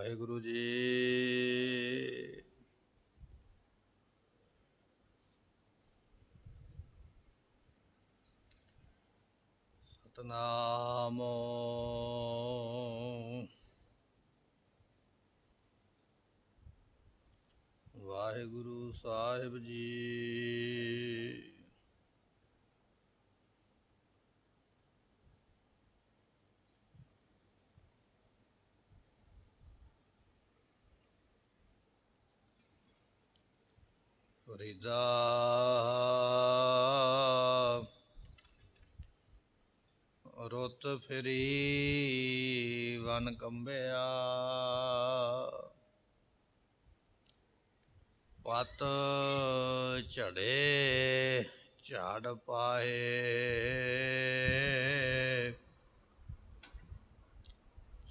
ਵਾਹਿਗੁਰੂ ਜੀ ਸਤਨਾਮ ਵਾਹਿਗੁਰੂ ਸਾਹਿਬ ਜੀ ਫਰੀਦਾ ਰੁੱਤ ਫਰੀ ਵਨ ਕੰਬਿਆ ਪਤ ਝੜੇ ਝਾੜ ਪਾਏ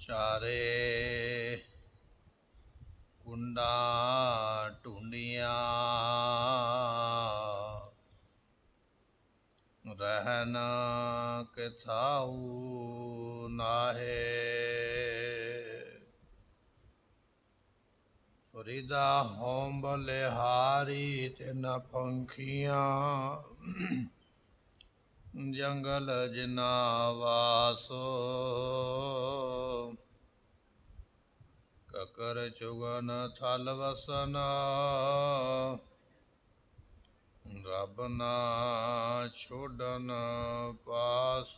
ਚਾਰੇ ਕੁੰਡਾ ਟੁੰਡਿਆ ਰਹਿਨ ਕਥਾਉ ਨਾਹੇ ਫਰੀਦਾ ਹੋਮ ਬਲਿਹਾਰੀ ਤਿਨ ਪੰਖੀਆਂ ਜੰਗਲ ਜਨਾ ਵਾਸੋ ਕਕਰ ਚੁਗਨ ਥਲ ਵਸਨਾ ਰਬ ਨਾ ਛੋਡਨ ਪਾਸ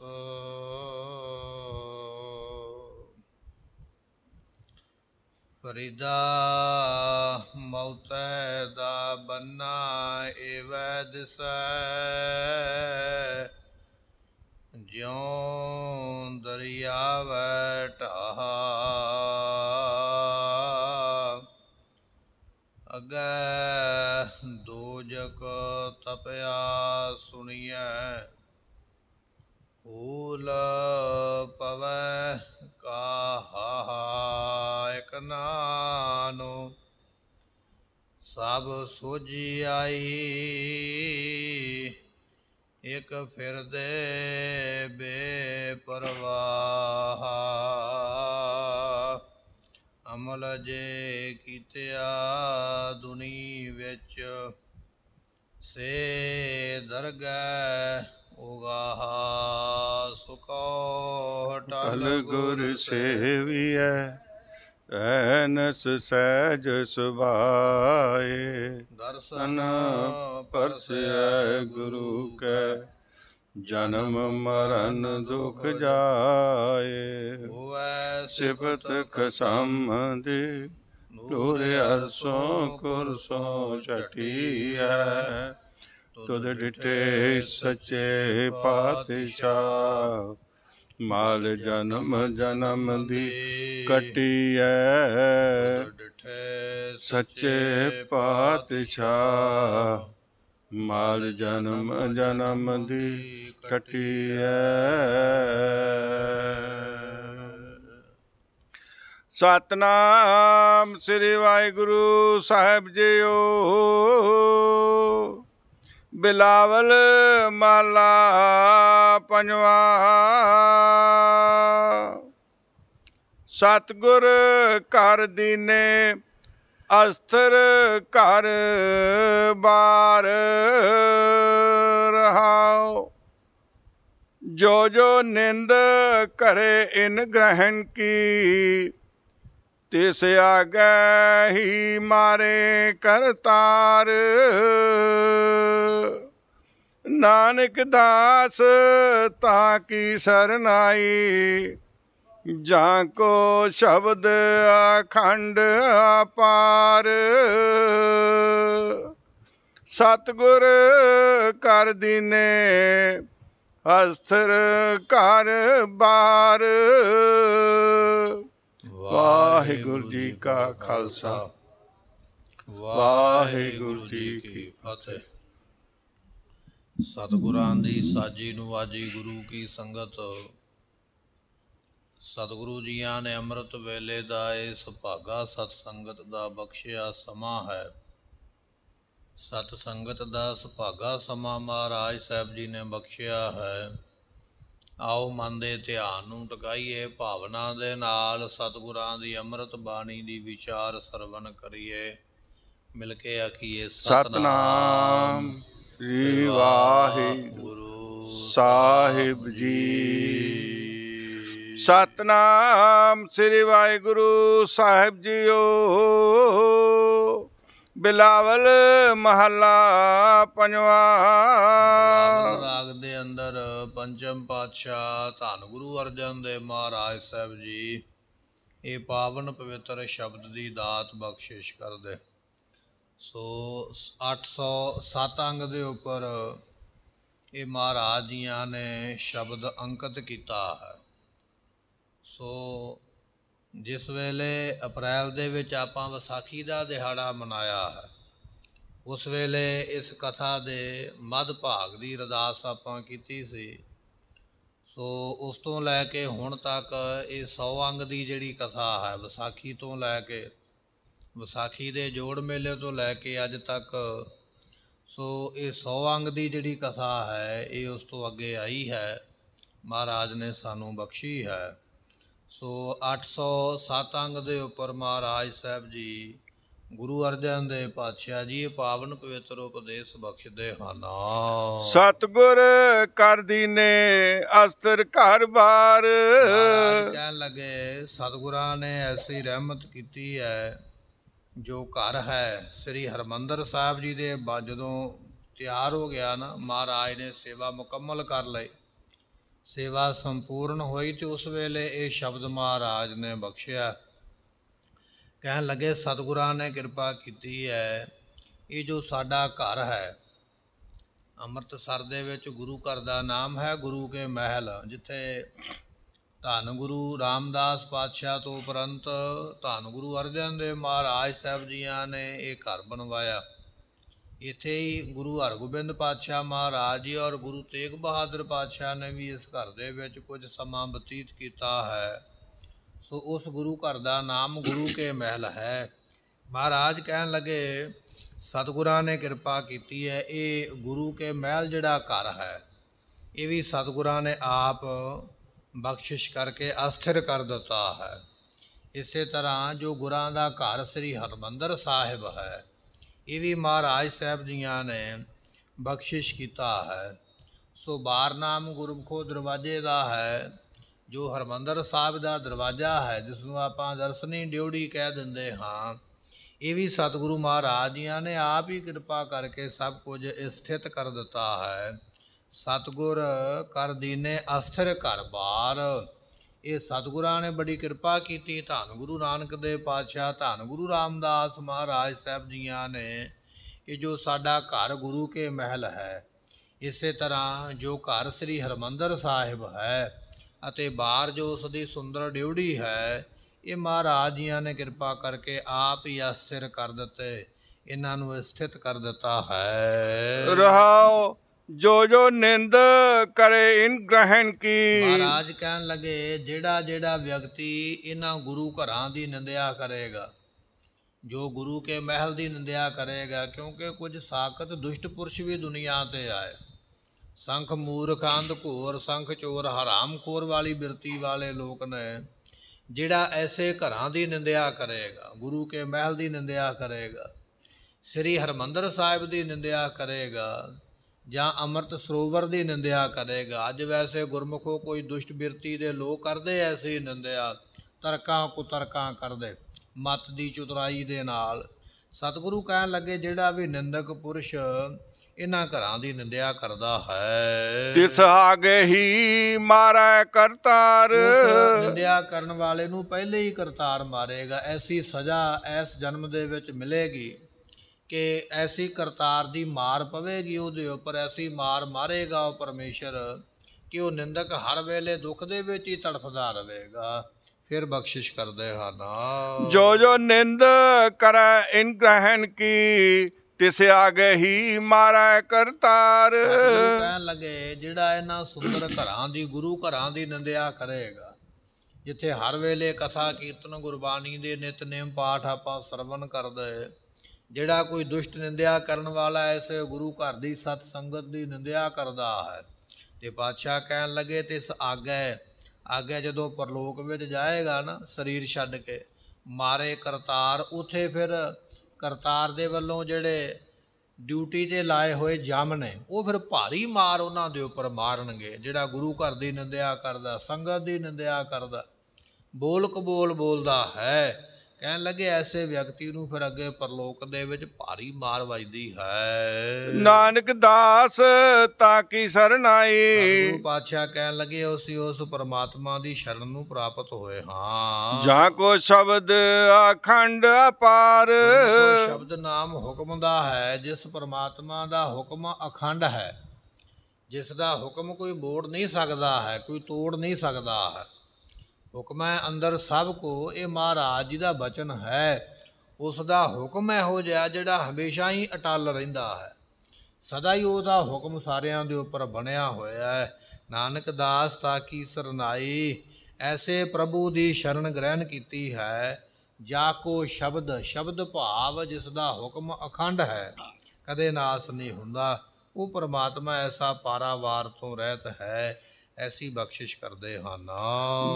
ਫਰੀਦਾ ਮੌਤ ਦਾ ਬੰਨਾ ਵੈਦ ਸੈ ਜਿਉਂ ਦਰਿਆ ਵਟਾ ਲੱਗੈ ਦੋਜਕ ਤਪਿਆ ਸੁਣੀਐ ਹੂਲ ਪਵੈ ਕਾਹਾ ਇਕ ਨਾਨੋ ਸਭ ਸੋਜੀ ਆਈ ਇਕ ਫਿਰਦੇ ਬੇਪਰਵਾਹਾ ਅਮਲ ਜੇ ਕੀਤਿਆ ਦੁਨੀ ਵਿੱਚ ਸੇ ਦਰਗਹਿ ਉਗਾ ਸੁਕੋ ਟਲ ਗੁਰ ਸੇਵੀਐ ਐਨਸ ਸਹਿਜ ਸੁਭਾਏ ਦਰਸ਼ਨ ਪਰਸੈ ਗੁਰੂ ਕੈ ਜਨਮ ਮਰਨ ਦੁਖ ਜਾਏ ਹੋਵੇ ਸਿਫਤ ਖਸਮ ਦੇ ਟੋਰੇ ਅਰਸੋਂ ਕੁਰਸੋਂ ਛਟੀ ਹੈ ਤੁਧ ਡਿਟੇ ਸੱਚੇ ਪਾਤਸ਼ਾਹ ਮਾਲ ਜਨਮ ਜਨਮ ਦੀ ਕਟੀਐ ਐ ਸੱਚੇ ਪਾਤਸ਼ਾਹ ਮਾਲ ਜਨਮ ਜਨਮ ਦੀ ਕਟਿਐ ਸਤਨਾਮ ਸ੍ਰੀ ਵਾਹਿਗੁਰੂ ਸਾਹਿਬ ਜੀਓ ਬਿਲਾਵਲ ਮਾਲਾ ਪੰਜਵਾ ਸਤਗੁਰ ਘਰ ਦੀਨੇ ਅਸਥਰ ਘਰ ਬਾਰ ਰਹਾਓ ਜੋ ਜੋ ਨਿੰਦ ਕਰੇ ਇਨ ਗ੍ਰਹਿਣ ਕੀ ਤਿਸ ਆਗੈ ਹੀ ਮਾਰੇ ਕਰਤਾਰ ਨਾਨਕ ਦਾਸ ਤਾ ਕੀ ਸਰਨਾਈ ਜਾਂ ਕੋ ਸ਼ਬਦ ਅਖੰਡ ਅਪਾਰ ਸਤਗੁਰ ਕਰ ਦਿਨੇ ਅਸਥਰ ਘਰ ਬਾਰ ਵਾਹਿਗੁਰੂ ਜੀ ਕਾ ਖਾਲਸਾ ਵਾਹਿਗੁਰੂ ਜੀ ਕੀ ਫਤਿਹ ਸਤਿਗੁਰਾਂ ਦੀ ਸਾਜੀ ਨੂੰ ਵਾਜੀ ਗੁਰੂ ਕੀ ਸੰਗਤ ਸਤਿਗੁਰੂ ਜੀਆਂ ਨੇ ਅੰਮ੍ਰਿਤ ਵੇਲੇ ਦਾ ਇਹ ਸੁਭਾਗਾ ਸਤ ਸੰਗਤ ਦਾ ਬਖਸ਼ਿਆ ਸਮਾਂ ਹੈ ਸਤ ਸੰਗਤ ਦਾ ਸੁਭਾਗਾ ਸਮਾ ਮਹਾਰਾਜ ਸਾਹਿਬ ਜੀ ਨੇ ਬਖਸ਼ਿਆ ਹੈ ਆਓ ਮਨ ਦੇ ਧਿਆਨ ਨੂੰ ਟਿਕਾਈਏ ਭਾਵਨਾ ਦੇ ਨਾਲ ਸਤਿਗੁਰਾਂ ਦੀ ਅੰਮ੍ਰਿਤ ਬਾਣੀ ਦੀ ਵਿਚਾਰ ਸਰਵਨ ਕਰੀਏ ਮਿਲ ਕੇ ਆਖੀਏ ਸਤਨਾਮ ਸ੍ਰੀ ਵਾਹਿਗੁਰੂ ਸਾਹਿਬ ਜੀ ਸਤਨਾਮ ਸ੍ਰੀ ਵਾਹਿਗੁਰੂ ਸਾਹਿਬ ਜੀਓ ਬਿਲਾਵਲ ਮਹੱਲਾ ਪੰਜਵਾ ਰਾਗ ਦੇ ਅੰਦਰ ਪੰਚਮ ਪਾਤਸ਼ਾਹ ਧੰਨ ਗੁਰੂ ਅਰਜਨ ਦੇਵ ਮਹਾਰਾਜ ਸਾਹਿਬ ਜੀ ਇਹ ਪਾਵਨ ਪਵਿੱਤਰ ਸ਼ਬਦ ਦੀ ਦਾਤ ਬਖਸ਼ਿਸ਼ ਕਰਦੇ ਸੋ 807 ਅੰਗ ਦੇ ਉੱਪਰ ਇਹ ਮਹਾਰਾਜ ਜੀਆਂ ਨੇ ਸ਼ਬਦ ਅੰਕਿਤ ਕੀਤਾ ਹੈ ਸੋ ਜਿਸ ਵੇਲੇ ਅਪ੍ਰੈਲ ਦੇ ਵਿੱਚ ਆਪਾਂ ਵਿਸਾਖੀ ਦਾ ਦਿਹਾੜਾ ਮਨਾਇਆ ਹੈ ਉਸ ਵੇਲੇ ਇਸ ਕਥਾ ਦੇ ਮੱਧ ਭਾਗ ਦੀ ਅਰਦਾਸ ਆਪਾਂ ਕੀਤੀ ਸੀ ਸੋ ਉਸ ਤੋਂ ਲੈ ਕੇ ਹੁਣ ਤੱਕ ਇਹ 100 ਅੰਗ ਦੀ ਜਿਹੜੀ ਕਥਾ ਹੈ ਵਿਸਾਖੀ ਤੋਂ ਲੈ ਕੇ ਵਿਸਾਖੀ ਦੇ ਜੋੜ ਮੇਲੇ ਤੋਂ ਲੈ ਕੇ ਅੱਜ ਤੱਕ ਸੋ ਇਹ 100 ਅੰਗ ਦੀ ਜਿਹੜੀ ਕਥਾ ਹੈ ਇਹ ਉਸ ਤੋਂ ਅੱਗੇ ਆਈ ਹੈ ਮਹਾਰਾਜ ਨੇ ਸਾਨੂੰ ਬਖਸ਼ੀ ਹੈ ਸੋ 807 ਅੰਗ ਦੇ ਉੱਪਰ ਮਹਾਰਾਜ ਸਾਹਿਬ ਜੀ ਗੁਰੂ ਅਰਜਨ ਦੇ ਪਾਤਸ਼ਾਹ ਜੀ ਇਹ ਪਾਵਨ ਪਵਿੱਤਰ ਉਪਦੇਸ਼ ਬਖਸ਼ਦੇ ਹਨ ਸਤਗੁਰ ਕਰ ਦੀਨੇ ਅਸਤਰ ਘਰ ਬਾਰ ਕਹਿਣ ਲੱਗੇ ਸਤਗੁਰਾਂ ਨੇ ਐਸੀ ਰਹਿਮਤ ਕੀਤੀ ਹੈ ਜੋ ਘਰ ਹੈ ਸ੍ਰੀ ਹਰਮੰਦਰ ਸਾਹਿਬ ਜੀ ਦੇ ਜਦੋਂ ਤਿਆਰ ਹੋ ਗਿਆ ਨਾ ਮਹਾਰਾਜ ਨੇ ਸੇਵਾ ਮੁਕੰਮਲ ਕਰ ਲਈ ਸੇਵਾ ਸੰਪੂਰਨ ਹੋਈ ਤੇ ਉਸ ਵੇਲੇ ਇਹ ਸ਼ਬਦ ਮਹਾਰਾਜ ਨੇ ਬਖਸ਼ਿਆ ਕਹਿਣ ਲੱਗੇ ਸਤਿਗੁਰਾਂ ਨੇ ਕਿਰਪਾ ਕੀਤੀ ਹੈ ਇਹ ਜੋ ਸਾਡਾ ਘਰ ਹੈ ਅੰਮ੍ਰਿਤਸਰ ਦੇ ਵਿੱਚ ਗੁਰੂ ਘਰ ਦਾ ਨਾਮ ਹੈ ਗੁਰੂ ਕੇ ਮਹਿਲ ਜਿੱਥੇ ਧੰਨ ਗੁਰੂ ਰਾਮਦਾਸ ਪਾਤਸ਼ਾਹ ਤੋਂ ਉਪਰੰਤ ਧੰਨ ਗੁਰੂ ਅਰਜਨ ਦੇਵ ਮਹਾਰਾਜ ਸਾਹਿਬ ਜੀਆਂ ਨੇ ਇਹ ਘਰ ਬਣਵਾਇਆ ਇੱਥੇ ਹੀ ਗੁਰੂ ਹਰਗੋਬਿੰਦ ਪਾਤਸ਼ਾਹ ਮਹਾਰਾਜ ਜੀ ਔਰ ਗੁਰੂ ਤੇਗ ਬਹਾਦਰ ਪਾਤਸ਼ਾਹ ਨੇ ਵੀ ਇਸ ਘਰ ਦੇ ਵਿੱਚ ਕੁਝ ਸਮਾਂ ਬਤੀਤ ਕੀਤਾ ਹੈ ਸੋ ਉਸ ਗੁਰੂ ਘਰ ਦਾ ਨਾਮ ਗੁਰੂ ਕੇ ਮਹਿਲ ਹੈ ਮਹਾਰਾਜ ਕਹਿਣ ਲੱਗੇ ਸਤਿਗੁਰਾਂ ਨੇ ਕਿਰਪਾ ਕੀਤੀ ਹੈ ਇਹ ਗੁਰੂ ਕੇ ਮਹਿਲ ਜਿਹੜਾ ਘਰ ਹੈ ਇਹ ਵੀ ਸਤਿਗੁਰਾਂ ਨੇ ਆਪ ਬਖਸ਼ਿਸ਼ ਕਰਕੇ ਅਸਥਿਰ ਕਰ ਦਿੱਤਾ ਹੈ ਇਸੇ ਤਰ੍ਹਾਂ ਜੋ ਗੁਰਾਂ ਦਾ ਘਰ ਸ੍ਰੀ ਹਰਮੰਦਰ ਸਾਹਿਬ ਹੈ ਇਹ ਵੀ ਮਹਾਰਾਜ ਸਾਹਿਬ ਜੀਆਂ ਨੇ ਬਖਸ਼ਿਸ਼ ਕੀਤਾ ਹੈ ਸੋ ਬਾਰਨਾਮ ਗੁਰਮਖੋ ਦਰਵਾਜੇ ਦਾ ਹੈ ਜੋ ਹਰਮੰਦਰ ਸਾਹਿਬ ਦਾ ਦਰਵਾਜਾ ਹੈ ਜਿਸ ਨੂੰ ਆਪਾਂ ਦਰਸ਼ਨੀ ਡਿਉੜੀ ਕਹਿ ਦਿੰਦੇ ਹਾਂ ਇਹ ਵੀ ਸਤਿਗੁਰੂ ਮਹਾਰਾਜ ਜੀਆਂ ਨੇ ਆਪ ਹੀ ਕਿਰਪਾ ਕਰਕੇ ਸਭ ਕੁਝ ਸਥਿਤ ਕਰ ਦਿੱਤਾ ਹੈ ਸਤਗੁਰ ਕਰ ਦੀਨੇ ਅਸਥਿਰ ਘਰ ਬਾਰ ਇਹ ਸਤਿਗੁਰਾਂ ਨੇ ਬੜੀ ਕਿਰਪਾ ਕੀਤੀ ਧੰਨ ਗੁਰੂ ਨਾਨਕ ਦੇ ਪਾਤਸ਼ਾਹ ਧੰਨ ਗੁਰੂ ਰਾਮਦਾਸ ਮਹਾਰਾਜ ਸਾਹਿਬ ਜੀਆਂ ਨੇ ਕਿ ਜੋ ਸਾਡਾ ਘਰ ਗੁਰੂ ਕੇ ਮਹਿਲ ਹੈ ਇਸੇ ਤਰ੍ਹਾਂ ਜੋ ਘਰ ਸ੍ਰੀ ਹਰਮੰਦਰ ਸਾਹਿਬ ਹੈ ਅਤੇ ਬਾਹਰ ਜੋ ਉਸ ਦੀ ਸੁੰਦਰ ਡਿਉੜੀ ਹੈ ਇਹ ਮਹਾਰਾਜ ਜੀਆਂ ਨੇ ਕਿਰਪਾ ਕਰਕੇ ਆਪ ਹੀ ਅਸਥਿਰ ਕਰ ਦਿੱਤੇ ਇਹਨਾਂ ਨੂੰ ਸਥਿਤ ਕਰ ਦਿੱਤਾ ਹੈ ਰਹਾਓ ਜੋ ਜੋ ਨਿੰਦ ਕਰੇ ਇਨ ਗ੍ਰਹਿਣ ਕੀ ਮਹਾਰਾਜ ਕਹਿਣ ਲਗੇ ਜਿਹੜਾ ਜਿਹੜਾ ਵਿਅਕਤੀ ਇਹਨਾਂ ਗੁਰੂ ਘਰਾਂ ਦੀ ਨਿੰਦਿਆ ਕਰੇਗਾ ਜੋ ਗੁਰੂ ਕੇ ਮਹਿਲ ਦੀ ਨਿੰਦਿਆ ਕਰੇਗਾ ਕਿਉਂਕਿ ਕੁਝ ਸਾਖਤ ਦੁਸ਼ਟ ਪੁਰਸ਼ ਵੀ ਦੁਨੀਆ ਤੇ ਆਏ ਸੰਖ ਮੂਰਖ ਅੰਧ ਘੋਰ ਸੰਖ ਚੋਰ ਹਰਾਮ ਖੋਰ ਵਾਲੀ ਬਿਰਤੀ ਵਾਲੇ ਲੋਕ ਨੇ ਜਿਹੜਾ ਐਸੇ ਘਰਾਂ ਦੀ ਨਿੰਦਿਆ ਕਰੇਗਾ ਗੁਰੂ ਕੇ ਮਹਿਲ ਦੀ ਨਿੰਦਿਆ ਕਰੇਗਾ ਸ੍ਰੀ ਹਰਮੰਦਰ ਸਾਹਿਬ ਦੀ ਨਿੰਦਿਆ ਕਰੇਗਾ ਜਾਂ ਅੰਮ੍ਰਿਤ ਸਰੋਵਰ ਦੀ ਨਿੰਦਿਆ ਕਰੇਗਾ ਅੱਜ ਵੈਸੇ ਗੁਰਮਖੋ ਕੋਈ ਦੁਸ਼ਟ ਬਿਰਤੀ ਦੇ ਲੋਕ ਕਰਦੇ ਐਸੀ ਨਿੰਦਿਆ ਤਰਕਾਂ ਕੁਤਰਕਾਂ ਕਰਦੇ ਮਤ ਦੀ ਚੁਤਰਾਈ ਦੇ ਨਾਲ ਸਤਿਗੁਰੂ ਕਹਿਣ ਲੱਗੇ ਜਿਹੜਾ ਵੀ ਨਿੰਦਕ ਪੁਰਸ਼ ਇਨਾ ਘਰਾਂ ਦੀ ਨਿੰਦਿਆ ਕਰਦਾ ਹੈ ਤਿਸ ਆਗੇ ਹੀ ਮਾਰੈ ਕਰਤਾਰ ਨਿੰਦਿਆ ਕਰਨ ਵਾਲੇ ਨੂੰ ਪਹਿਲੇ ਹੀ ਕਰਤਾਰ ਮਾਰੇਗਾ ਐਸੀ ਸਜ਼ਾ ਇਸ ਜਨਮ ਦੇ ਵਿੱਚ ਮਿਲੇਗੀ ਕਿ ਐਸੀ ਕਰਤਾਰ ਦੀ ਮਾਰ ਪਵੇਗੀ ਉਹਦੇ ਉੱਪਰ ਐਸੀ ਮਾਰ ਮਾਰੇਗਾ ਉਹ ਪਰਮੇਸ਼ਰ ਕਿ ਉਹ ਨਿੰਦਕ ਹਰ ਵੇਲੇ ਦੁੱਖ ਦੇ ਵਿੱਚ ਹੀ ਤੜਫਦਾ ਰਹੇਗਾ ਫਿਰ ਬਖਸ਼ਿਸ਼ ਕਰਦੇ ਹਨ ਜੋ ਜੋ ਨਿੰਦ ਕਰੈ ਇਨ ਗ੍ਰਹਿਣ ਕੀ ਤਿਸ ਆਗੇ ਹੀ ਮਾਰੈ ਕਰਤਾਰ ਕਹਿ ਲਗੇ ਜਿਹੜਾ ਇਹਨਾਂ ਸੁੰਦਰ ਘਰਾਂ ਦੀ ਗੁਰੂ ਘਰਾਂ ਦੀ ਨਿੰਦਿਆ ਕਰੇਗਾ ਜਿੱਥੇ ਹਰ ਵੇਲੇ ਕਥਾ ਕੀਰਤਨ ਗੁਰਬਾਣੀ ਦੇ ਨਿਤਨੇਮ ਪਾਠ ਆਪਾਂ ਸਰਵਣ ਕਰਦੇ ਜਿਹੜਾ ਕੋਈ ਦੁਸ਼ਟ ਨਿੰਦਿਆ ਕਰਨ ਵਾਲਾ ਇਸ ਗੁਰੂ ਘਰ ਦੀ ਸਤ ਸੰਗਤ ਦੀ ਨਿੰਦਿਆ ਕਰਦਾ ਹੈ ਤੇ ਪਾਤਸ਼ਾਹ ਕਹਿਣ ਲੱਗੇ ਤੇ ਇਸ ਆਗੇ ਆਗੇ ਜਦੋਂ ਪਰਲੋਕ ਵਿੱਚ ਜਾਏਗਾ ਨਾ ਸਰੀਰ ਛੱਡ ਕੇ ਮਾਰੇ ਕਰਤਾਰ ਉਥੇ ਫਿਰ ਕਰਤਾਰ ਦੇ ਵੱਲੋਂ ਜਿਹੜੇ ਡਿਊਟੀ ਤੇ ਲਾਏ ਹੋਏ ਜਮ ਨੇ ਉਹ ਫਿਰ ਭਾਰੀ ਮਾਰ ਉਹਨਾਂ ਦੇ ਉੱਪਰ ਮਾਰਨਗੇ ਜਿਹੜਾ ਗੁਰੂ ਘਰ ਦੀ ਨਿੰਦਿਆ ਕਰਦਾ ਸੰਗਤ ਦੀ ਨਿੰਦਿਆ ਕਰਦਾ ਬੋਲ ਕਬੋਲ ਬੋਲਦਾ ਹੈ ਕਹਿਣ ਲੱਗੇ ਐਸੇ ਵਿਅਕਤੀ ਨੂੰ ਫਿਰ ਅੱਗੇ ਪਰਲੋਕ ਦੇ ਵਿੱਚ ਭਾਰੀ ਮਾਰ ਵੱਜਦੀ ਹੈ ਨਾਨਕ ਦਾਸ ਤਾਂ ਕੀ ਸਰਣਾਏ ਗੁਰੂ ਪਾਤਸ਼ਾਹ ਕਹਿਣ ਲੱਗੇ ਉਸੇ ਉਸ ਪਰਮਾਤਮਾ ਦੀ ਸ਼ਰਨ ਨੂੰ ਪ੍ਰਾਪਤ ਹੋਏ ਹਾਂ ਜਾਂ ਕੋ ਸ਼ਬਦ ਅਖੰਡ ਅਪਾਰ ਸ਼ਬਦ ਨਾਮ ਹੁਕਮ ਦਾ ਹੈ ਜਿਸ ਪਰਮਾਤਮਾ ਦਾ ਹੁਕਮ ਅਖੰਡ ਹੈ ਜਿਸ ਦਾ ਹੁਕਮ ਕੋਈ ਮੋੜ ਨਹੀਂ ਸਕਦਾ ਹੈ ਕੋਈ ਤੋੜ ਨਹੀਂ ਸਕਦਾ ਹੈ ਹੁਕਮੈ ਅੰਦਰ ਸਭ ਕੋ ਇਹ ਮਹਾਰਾਜ ਜੀ ਦਾ ਬਚਨ ਹੈ ਉਸ ਦਾ ਹੁਕਮ ਹੈ ਹੋ ਜਾ ਜਿਹੜਾ ਹਮੇਸ਼ਾ ਹੀ ਅਟਲ ਰਹਿੰਦਾ ਹੈ ਸਦਾ ਹੀ ਉਹਦਾ ਹੁਕਮ ਸਾਰਿਆਂ ਦੇ ਉੱਪਰ ਬਣਿਆ ਹੋਇਆ ਹੈ ਨਾਨਕ ਦਾਸ ਤਾਂ ਕੀ ਸਰਨਾਈ ਐਸੇ ਪ੍ਰਭੂ ਦੀ ਸ਼ਰਨ ਗ੍ਰਹਿਣ ਕੀਤੀ ਹੈ ਜਾ ਕੋ ਸ਼ਬਦ ਸ਼ਬਦ ਭਾਵ ਜਿਸ ਦਾ ਹੁਕਮ ਅਖੰਡ ਹੈ ਕਦੇ ਨਾਸ ਨਹੀਂ ਹੁੰਦਾ ਉਹ ਪਰਮਾਤਮਾ ਐਸਾ ਪਾਰਾਵਾਰ ਤੋਂ ਰਹਿਤ ਹੈ ਐਸੀ ਬਖਸ਼ਿਸ਼ ਕਰਦੇ ਹਨ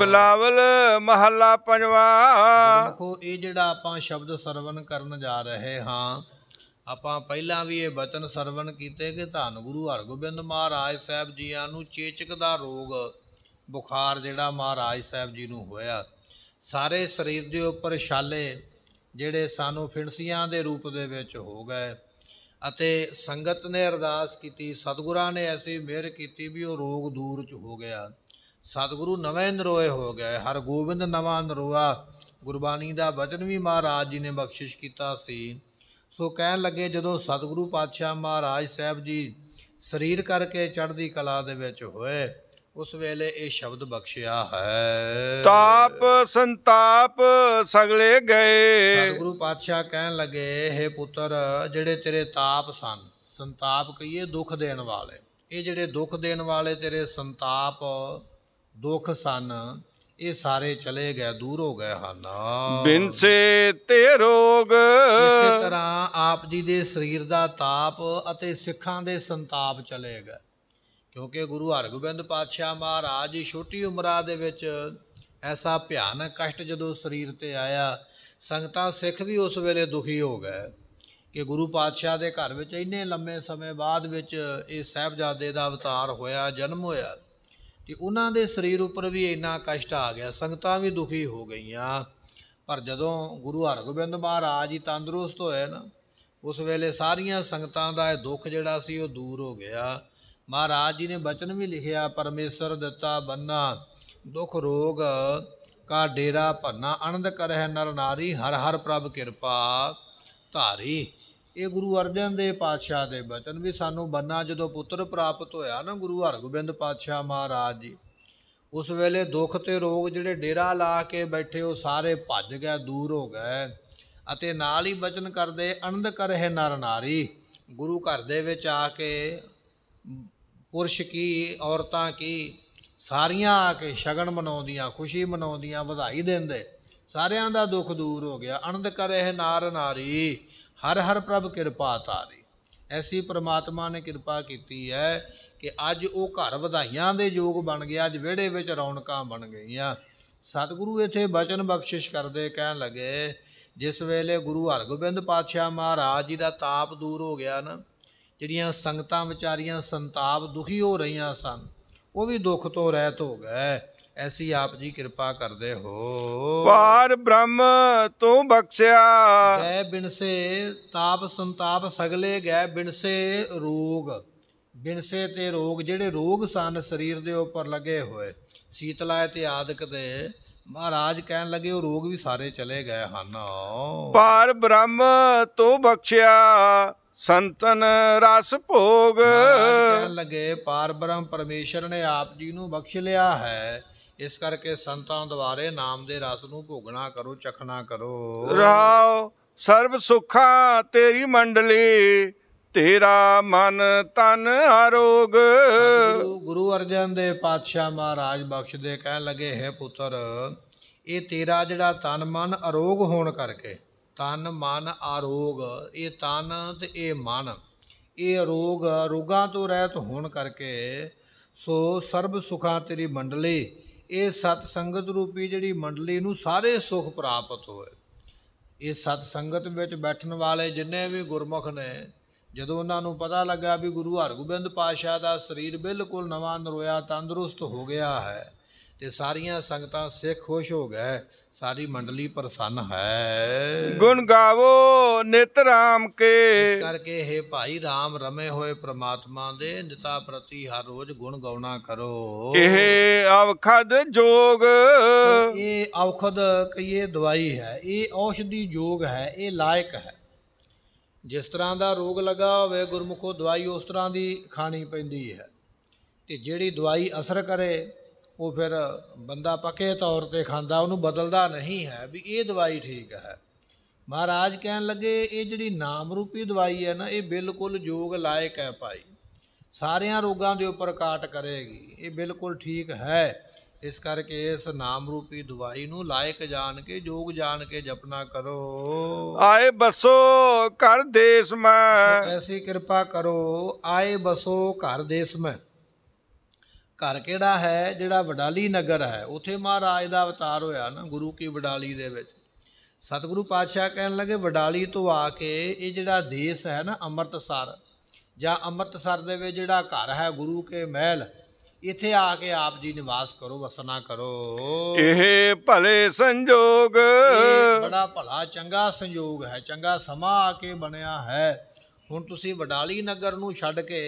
ਬਲਾਵਲ ਮਹੱਲਾ ਪੰਜਵਾ ਦੇਖੋ ਇਹ ਜਿਹੜਾ ਆਪਾਂ ਸ਼ਬਦ ਸਰਵਨ ਕਰਨ ਜਾ ਰਹੇ ਹਾਂ ਆਪਾਂ ਪਹਿਲਾਂ ਵੀ ਇਹ ਬਚਨ ਸਰਵਨ ਕੀਤੇ ਕਿ ਧੰਨ ਗੁਰੂ ਹਰਗੋਬਿੰਦ ਮਹਾਰਾਜ ਸਾਹਿਬ ਜੀਆਂ ਨੂੰ ਚੇਚਕ ਦਾ ਰੋਗ ਬੁਖਾਰ ਜਿਹੜਾ ਮਹਾਰਾਜ ਸਾਹਿਬ ਜੀ ਨੂੰ ਹੋਇਆ ਸਾਰੇ ਸਰੀਰ ਦੇ ਉੱਪਰ ਛਾਲੇ ਜਿਹੜੇ ਸਾਨੂੰ ਫਿਣਸੀਆਂ ਦੇ ਰੂਪ ਦੇ ਵਿੱਚ ਹੋ ਗਏ ਅਤੇ ਸੰਗਤ ਨੇ ਅਰਦਾਸ ਕੀਤੀ ਸਤਿਗੁਰਾਂ ਨੇ ਐਸੀ ਮਿਹਰ ਕੀਤੀ ਵੀ ਉਹ ਰੋਗ ਦੂਰ ਚ ਹੋ ਗਿਆ ਸਤਿਗੁਰੂ ਨਵੇਂ ਨਰੋਏ ਹੋ ਗਏ ਹਰ ਗੋਬਿੰਦ ਨਵਾਂ ਨਰੋਆ ਗੁਰਬਾਣੀ ਦਾ ਬਚਨ ਵੀ ਮਹਾਰਾਜ ਜੀ ਨੇ ਬਖਸ਼ਿਸ਼ ਕੀਤਾ ਸੀ ਸੋ ਕਹਿਣ ਲੱਗੇ ਜਦੋਂ ਸਤਿਗੁਰੂ ਪਾਤਸ਼ਾਹ ਮਹਾਰਾਜ ਸਾਹਿਬ ਜੀ ਸਰੀਰ ਕਰਕੇ ਚੜ੍ਹਦੀ ਕਲਾ ਦੇ ਵਿੱਚ ਹੋਏ ਉਸ ਵੇਲੇ ਇਹ ਸ਼ਬਦ ਬਖਸ਼ਿਆ ਹੈ ਤਾਪ ਸੰਤਾਪ ਸਗਲੇ ਗਏ ਸਤਿਗੁਰੂ ਪਾਤਸ਼ਾਹ ਕਹਿਣ ਲੱਗੇ हे ਪੁੱਤਰ ਜਿਹੜੇ ਤੇਰੇ ਤਾਪ ਸਨ ਸੰਤਾਪ ਕਹੀਏ ਦੁੱਖ ਦੇਣ ਵਾਲੇ ਇਹ ਜਿਹੜੇ ਦੁੱਖ ਦੇਣ ਵਾਲੇ ਤੇਰੇ ਸੰਤਾਪ ਦੁੱਖ ਸਨ ਇਹ ਸਾਰੇ ਚਲੇ ਗਏ ਦੂਰ ਹੋ ਗਏ ਹਨ ਬਿਨ ਸੇ ਤੇ ਰੋਗ ਇਸੇ ਤਰ੍ਹਾਂ ਆਪ ਜੀ ਦੇ ਸਰੀਰ ਦਾ ਤਾਪ ਅਤੇ ਸਿੱਖਾਂ ਦੇ ਸੰਤਾਪ ਚਲੇ ਗਏ ਕਿਉਂਕਿ ਗੁਰੂ ਹਰਗੋਬਿੰਦ ਪਾਤਸ਼ਾਹ ਮਹਾਰਾਜ ਦੀ ਛੋਟੀ ਉਮਰਾਂ ਦੇ ਵਿੱਚ ਐਸਾ ਭਿਆਨਕ ਕਸ਼ਟ ਜਦੋਂ ਸਰੀਰ ਤੇ ਆਇਆ ਸੰਗਤਾਂ ਸਿੱਖ ਵੀ ਉਸ ਵੇਲੇ ਦੁਖੀ ਹੋ ਗਏ ਕਿ ਗੁਰੂ ਪਾਤਸ਼ਾਹ ਦੇ ਘਰ ਵਿੱਚ ਇੰਨੇ ਲੰਮੇ ਸਮੇਂ ਬਾਅਦ ਵਿੱਚ ਇਹ ਸਹਿਬਜ਼ਾਦੇ ਦਾ ਅਵਤਾਰ ਹੋਇਆ ਜਨਮ ਹੋਇਆ ਤੇ ਉਹਨਾਂ ਦੇ ਸਰੀਰ ਉੱਪਰ ਵੀ ਇੰਨਾ ਕਸ਼ਟ ਆ ਗਿਆ ਸੰਗਤਾਂ ਵੀ ਦੁਖੀ ਹੋ ਗਈਆਂ ਪਰ ਜਦੋਂ ਗੁਰੂ ਹਰਗੋਬਿੰਦ ਮਹਾਰਾਜ ਹੀ ਤੰਦਰੁਸਤ ਹੋਏ ਨਾ ਉਸ ਵੇਲੇ ਸਾਰੀਆਂ ਸੰਗਤਾਂ ਦਾ ਇਹ ਦੁੱਖ ਜਿਹੜਾ ਸੀ ਉਹ ਦੂਰ ਹੋ ਗਿਆ ਮਹਾਰਾਜ ਜੀ ਨੇ ਬਚਨ ਵੀ ਲਿਖਿਆ ਪਰਮੇਸ਼ਰ ਦਿੱਤਾ ਬੰਨਾ ਦੁਖ ਰੋਗ ਕਾ ਡੇਰਾ ਭੰਨਾ ਅਨੰਦ ਕਰਹਿ ਨਰ ਨਾਰੀ ਹਰ ਹਰ ਪ੍ਰਭ ਕਿਰਪਾ ਧਾਰੀ ਇਹ ਗੁਰੂ ਅਰਜਨ ਦੇ ਪਾਤਸ਼ਾਹ ਦੇ ਬਚਨ ਵੀ ਸਾਨੂੰ ਬੰਨਾ ਜਦੋਂ ਪੁੱਤਰ ਪ੍ਰਾਪਤ ਹੋਇਆ ਨਾ ਗੁਰੂ ਹਰਗੋਬਿੰਦ ਪਾਤਸ਼ਾਹ ਮਹਾਰਾਜ ਜੀ ਉਸ ਵੇਲੇ ਦੁੱਖ ਤੇ ਰੋਗ ਜਿਹੜੇ ਡੇਰਾ ਲਾ ਕੇ ਬੈਠੇ ਉਹ ਸਾਰੇ ਭੱਜ ਗਏ ਦੂਰ ਹੋ ਗਏ ਅਤੇ ਨਾਲ ਹੀ ਬਚਨ ਕਰਦੇ ਅਨੰਦ ਕਰਹਿ ਨਰ ਨਾਰੀ ਗੁਰੂ ਘਰ ਦੇ ਵਿੱਚ ਆ ਕੇ ਪੁਰਸ਼ ਕੀ ਔਰਤਾਂ ਕੀ ਸਾਰੀਆਂ ਆ ਕੇ ਸ਼ਗਨ ਮਨਾਉਂਦੀਆਂ ਖੁਸ਼ੀ ਮਨਾਉਂਦੀਆਂ ਵਧਾਈ ਦਿੰਦੇ ਸਾਰਿਆਂ ਦਾ ਦੁੱਖ ਦੂਰ ਹੋ ਗਿਆ ਅਨੰਦ ਕਰੇ ਨਾਰ ਨਾਰੀ ਹਰ ਹਰ ਪ੍ਰਭ ਕਿਰਪਾ ਤਾਰੀ ਐਸੀ ਪ੍ਰਮਾਤਮਾ ਨੇ ਕਿਰਪਾ ਕੀਤੀ ਹੈ ਕਿ ਅੱਜ ਉਹ ਘਰ ਵਧਾਈਆਂ ਦੇ ਯੋਗ ਬਣ ਗਿਆ ਅੱਜ ਵਿਹੜੇ ਵਿੱਚ ਰੌਣਕਾਂ ਬਣ ਗਈਆਂ ਸਤਿਗੁਰੂ ਇੱਥੇ ਬਚਨ ਬਖਸ਼ਿਸ਼ ਕਰਦੇ ਕਹਿਣ ਲੱਗੇ ਜਿਸ ਵੇਲੇ ਗੁਰੂ ਹਰਗੋਬਿੰਦ ਪਾਤਸ਼ਾਹ ਮਹਾਰਾਜ ਜੀ ਦਾ ਤਾਪ ਦੂਰ ਹੋ ਗਿਆ ਨਾ ਜਿਹੜੀਆਂ ਸੰਗਤਾਂ ਵਿਚਾਰੀਆਂ ਸੰਤਾਪ ਦੁਖੀ ਹੋ ਰਹੀਆਂ ਸਨ ਉਹ ਵੀ ਦੁੱਖ ਤੋਂ ਰਹਿਤ ਹੋ ਗਏ ਐਸੀ ਆਪ ਜੀ ਕਿਰਪਾ ਕਰਦੇ ਹੋ ਪਾਰ ਬ੍ਰਹਮ ਤੂੰ ਬਖਸ਼ਿਆ ਜੈ ਬਿਨਸੇ ਤਾਪ ਸੰਤਾਪ ਸਗਲੇ ਗਏ ਬਿਨਸੇ ਰੋਗ ਬਿਨਸੇ ਤੇ ਰੋਗ ਜਿਹੜੇ ਰੋਗ ਸਨ ਸਰੀਰ ਦੇ ਉੱਪਰ ਲੱਗੇ ਹੋਏ ਸੀਤਲਾ ਤੇ ਆਦਿਕ ਦੇ ਮਹਾਰਾਜ ਕਹਿਣ ਲੱਗੇ ਉਹ ਰੋਗ ਵੀ ਸਾਰੇ ਚਲੇ ਗਏ ਹਨ ਪਾਰ ਬ੍ਰਹਮ ਤੂੰ ਬਖਸ਼ਿਆ ਸੰਤਨ ਰਸ ਭੋਗ ਲਗੇ ਪਾਰ ਬ੍ਰਹਮ ਪਰਮੇਸ਼ਰ ਨੇ ਆਪ ਜੀ ਨੂੰ ਬਖਸ਼ ਲਿਆ ਹੈ ਇਸ ਕਰਕੇ ਸੰਤਾਂ ਦੁਆਰੇ ਨਾਮ ਦੇ ਰਸ ਨੂੰ ਭੋਗਣਾ ਕਰੋ ਚਖਣਾ ਕਰੋ ਰਾਉ ਸਰਬ ਸੁਖਾ ਤੇਰੀ ਮੰਡਲੀ ਤੇਰਾ ਮਨ ਤਨ ਆਰੋਗ ਗੁਰੂ ਅਰਜਨ ਦੇ ਪਾਤਸ਼ਾਹ ਮਹਾਰਾਜ ਬਖਸ਼ਦੇ ਕਹਿਣ ਲਗੇ ਹੈ ਪੁੱਤਰ ਇਹ ਤੇਰਾ ਜਿਹੜਾ ਤਨ ਮਨ ਅਰੋਗ ਹੋਣ ਕਰਕੇ ਤਨ ਮਨ ਆਰੋਗ ਇਹ ਤਨ ਤੇ ਇਹ ਮਨ ਇਹ ਰੋਗ ਰੋਗਾਂ ਤੋਂ ਰਹਿਤ ਹੋਣ ਕਰਕੇ ਸੋ ਸਰਬ ਸੁਖਾਂ ਤੇਰੀ ਮੰਡਲੀ ਇਹ ਸਤ ਸੰਗਤ ਰੂਪੀ ਜਿਹੜੀ ਮੰਡਲੀ ਨੂੰ ਸਾਰੇ ਸੁਖ ਪ੍ਰਾਪਤ ਹੋਏ ਇਹ ਸਤ ਸੰਗਤ ਵਿੱਚ ਬੈਠਣ ਵਾਲੇ ਜਿੰਨੇ ਵੀ ਗੁਰਮੁਖ ਨੇ ਜਦੋਂ ਉਹਨਾਂ ਨੂੰ ਪਤਾ ਲੱਗਾ ਵੀ ਗੁਰੂ ਹਰਗੋਬਿੰਦ ਪਾਸ਼ਾ ਦਾ ਸਰੀਰ ਬਿਲਕੁਲ ਨਵਾਂ ਨਰੋਇਆ ਤੰਦਰੁਸਤ ਹੋ ਗਿਆ ਹੈ ਤੇ ਸਾਰੀਆਂ ਸੰਗਤਾਂ ਸਿੱਖ ਖੁਸ਼ ਹੋ ਗਏ ਸਾਰੀ ਮੰਡਲੀ ਪ੍ਰਸੰਨ ਹੈ ਗੁਣ ਗਾਵੋ ਨਿਤ ਰਾਮ ਕੇ ਇਸ ਕਰਕੇ ਹੈ ਭਾਈ ਰਾਮ ਰਮੇ ਹੋਏ ਪ੍ਰਮਾਤਮਾ ਦੇ ਨਿਤਾ ਪ੍ਰਤੀ ਹਰ ਰੋਜ਼ ਗੁਣ ਗਾਉਣਾ ਕਰੋ ਇਹ ਅਵਖਦ ਜੋਗ ਇਹ ਅਵਖਦ ਕਹੀਏ ਦਵਾਈ ਹੈ ਇਹ ਔਸ਼ਧੀ ਜੋਗ ਹੈ ਇਹ ਲਾਇਕ ਹੈ ਜਿਸ ਤਰ੍ਹਾਂ ਦਾ ਰੋਗ ਲੱਗਾ ਹੋਵੇ ਗੁਰਮੁਖੋ ਦਵਾਈ ਉਸ ਤਰ੍ਹਾਂ ਦੀ ਖਾਣੀ ਪੈਂਦੀ ਹੈ ਤੇ ਜਿਹੜੀ ਦਵਾਈ ਅਸਰ ਕਰੇ ਉਹ ਫਿਰ ਬੰਦਾ ਪੱਕੇ ਤੌਰ ਤੇ ਖਾਂਦਾ ਉਹਨੂੰ ਬਦਲਦਾ ਨਹੀਂ ਹੈ ਵੀ ਇਹ ਦਵਾਈ ਠੀਕ ਹੈ ਮਹਾਰਾਜ ਕਹਿਣ ਲੱਗੇ ਇਹ ਜਿਹੜੀ ਨਾਮ ਰੂਪੀ ਦਵਾਈ ਹੈ ਨਾ ਇਹ ਬਿਲਕੁਲ ਯੋਗ ਲਾਇਕ ਹੈ ਭਾਈ ਸਾਰਿਆਂ ਰੋਗਾਂ ਦੇ ਉੱਪਰ ਕਾਟ ਕਰੇਗੀ ਇਹ ਬਿਲਕੁਲ ਠੀਕ ਹੈ ਇਸ ਕਰਕੇ ਇਸ ਨਾਮ ਰੂਪੀ ਦਵਾਈ ਨੂੰ ਲਾਇਕ ਜਾਣ ਕੇ ਯੋਗ ਜਾਣ ਕੇ ਜਪਨਾ ਕਰੋ ਆਏ ਬਸੋ ਘਰ ਦੇਸ ਮੈਂ ਐਸੀ ਕਿਰਪਾ ਕਰੋ ਆਏ ਬਸੋ ਘਰ ਦੇਸ ਮੈਂ ਘਰ ਕਿਹੜਾ ਹੈ ਜਿਹੜਾ ਵਡਾਲੀ ਨਗਰ ਹੈ ਉਥੇ ਮਹਾਰਾਜ ਦਾ ਅਵਤਾਰ ਹੋਇਆ ਨਾ ਗੁਰੂ ਕੀ ਵਡਾਲੀ ਦੇ ਵਿੱਚ ਸਤਿਗੁਰੂ ਪਾਤਸ਼ਾਹ ਕਹਿਣ ਲੱਗੇ ਵਡਾਲੀ ਤੋਂ ਆ ਕੇ ਇਹ ਜਿਹੜਾ ਦੇਸ਼ ਹੈ ਨਾ ਅੰਮ੍ਰਿਤਸਰ ਜਾਂ ਅੰਮ੍ਰਿਤਸਰ ਦੇ ਵਿੱਚ ਜਿਹੜਾ ਘਰ ਹੈ ਗੁਰੂ ਕੇ ਮਹਿਲ ਇੱਥੇ ਆ ਕੇ ਆਪ ਜੀ ਨਿਵਾਸ ਕਰੋ ਵਸਨਾ ਕਰੋ ਇਹ ਭਲੇ ਸੰਜੋਗ ਬੜਾ ਭਲਾ ਚੰਗਾ ਸੰਜੋਗ ਹੈ ਚੰਗਾ ਸਮਾਂ ਆ ਕੇ ਬਣਿਆ ਹੈ ਹੁਣ ਤੁਸੀਂ ਵਡਾਲੀ ਨਗਰ ਨੂੰ ਛੱਡ ਕੇ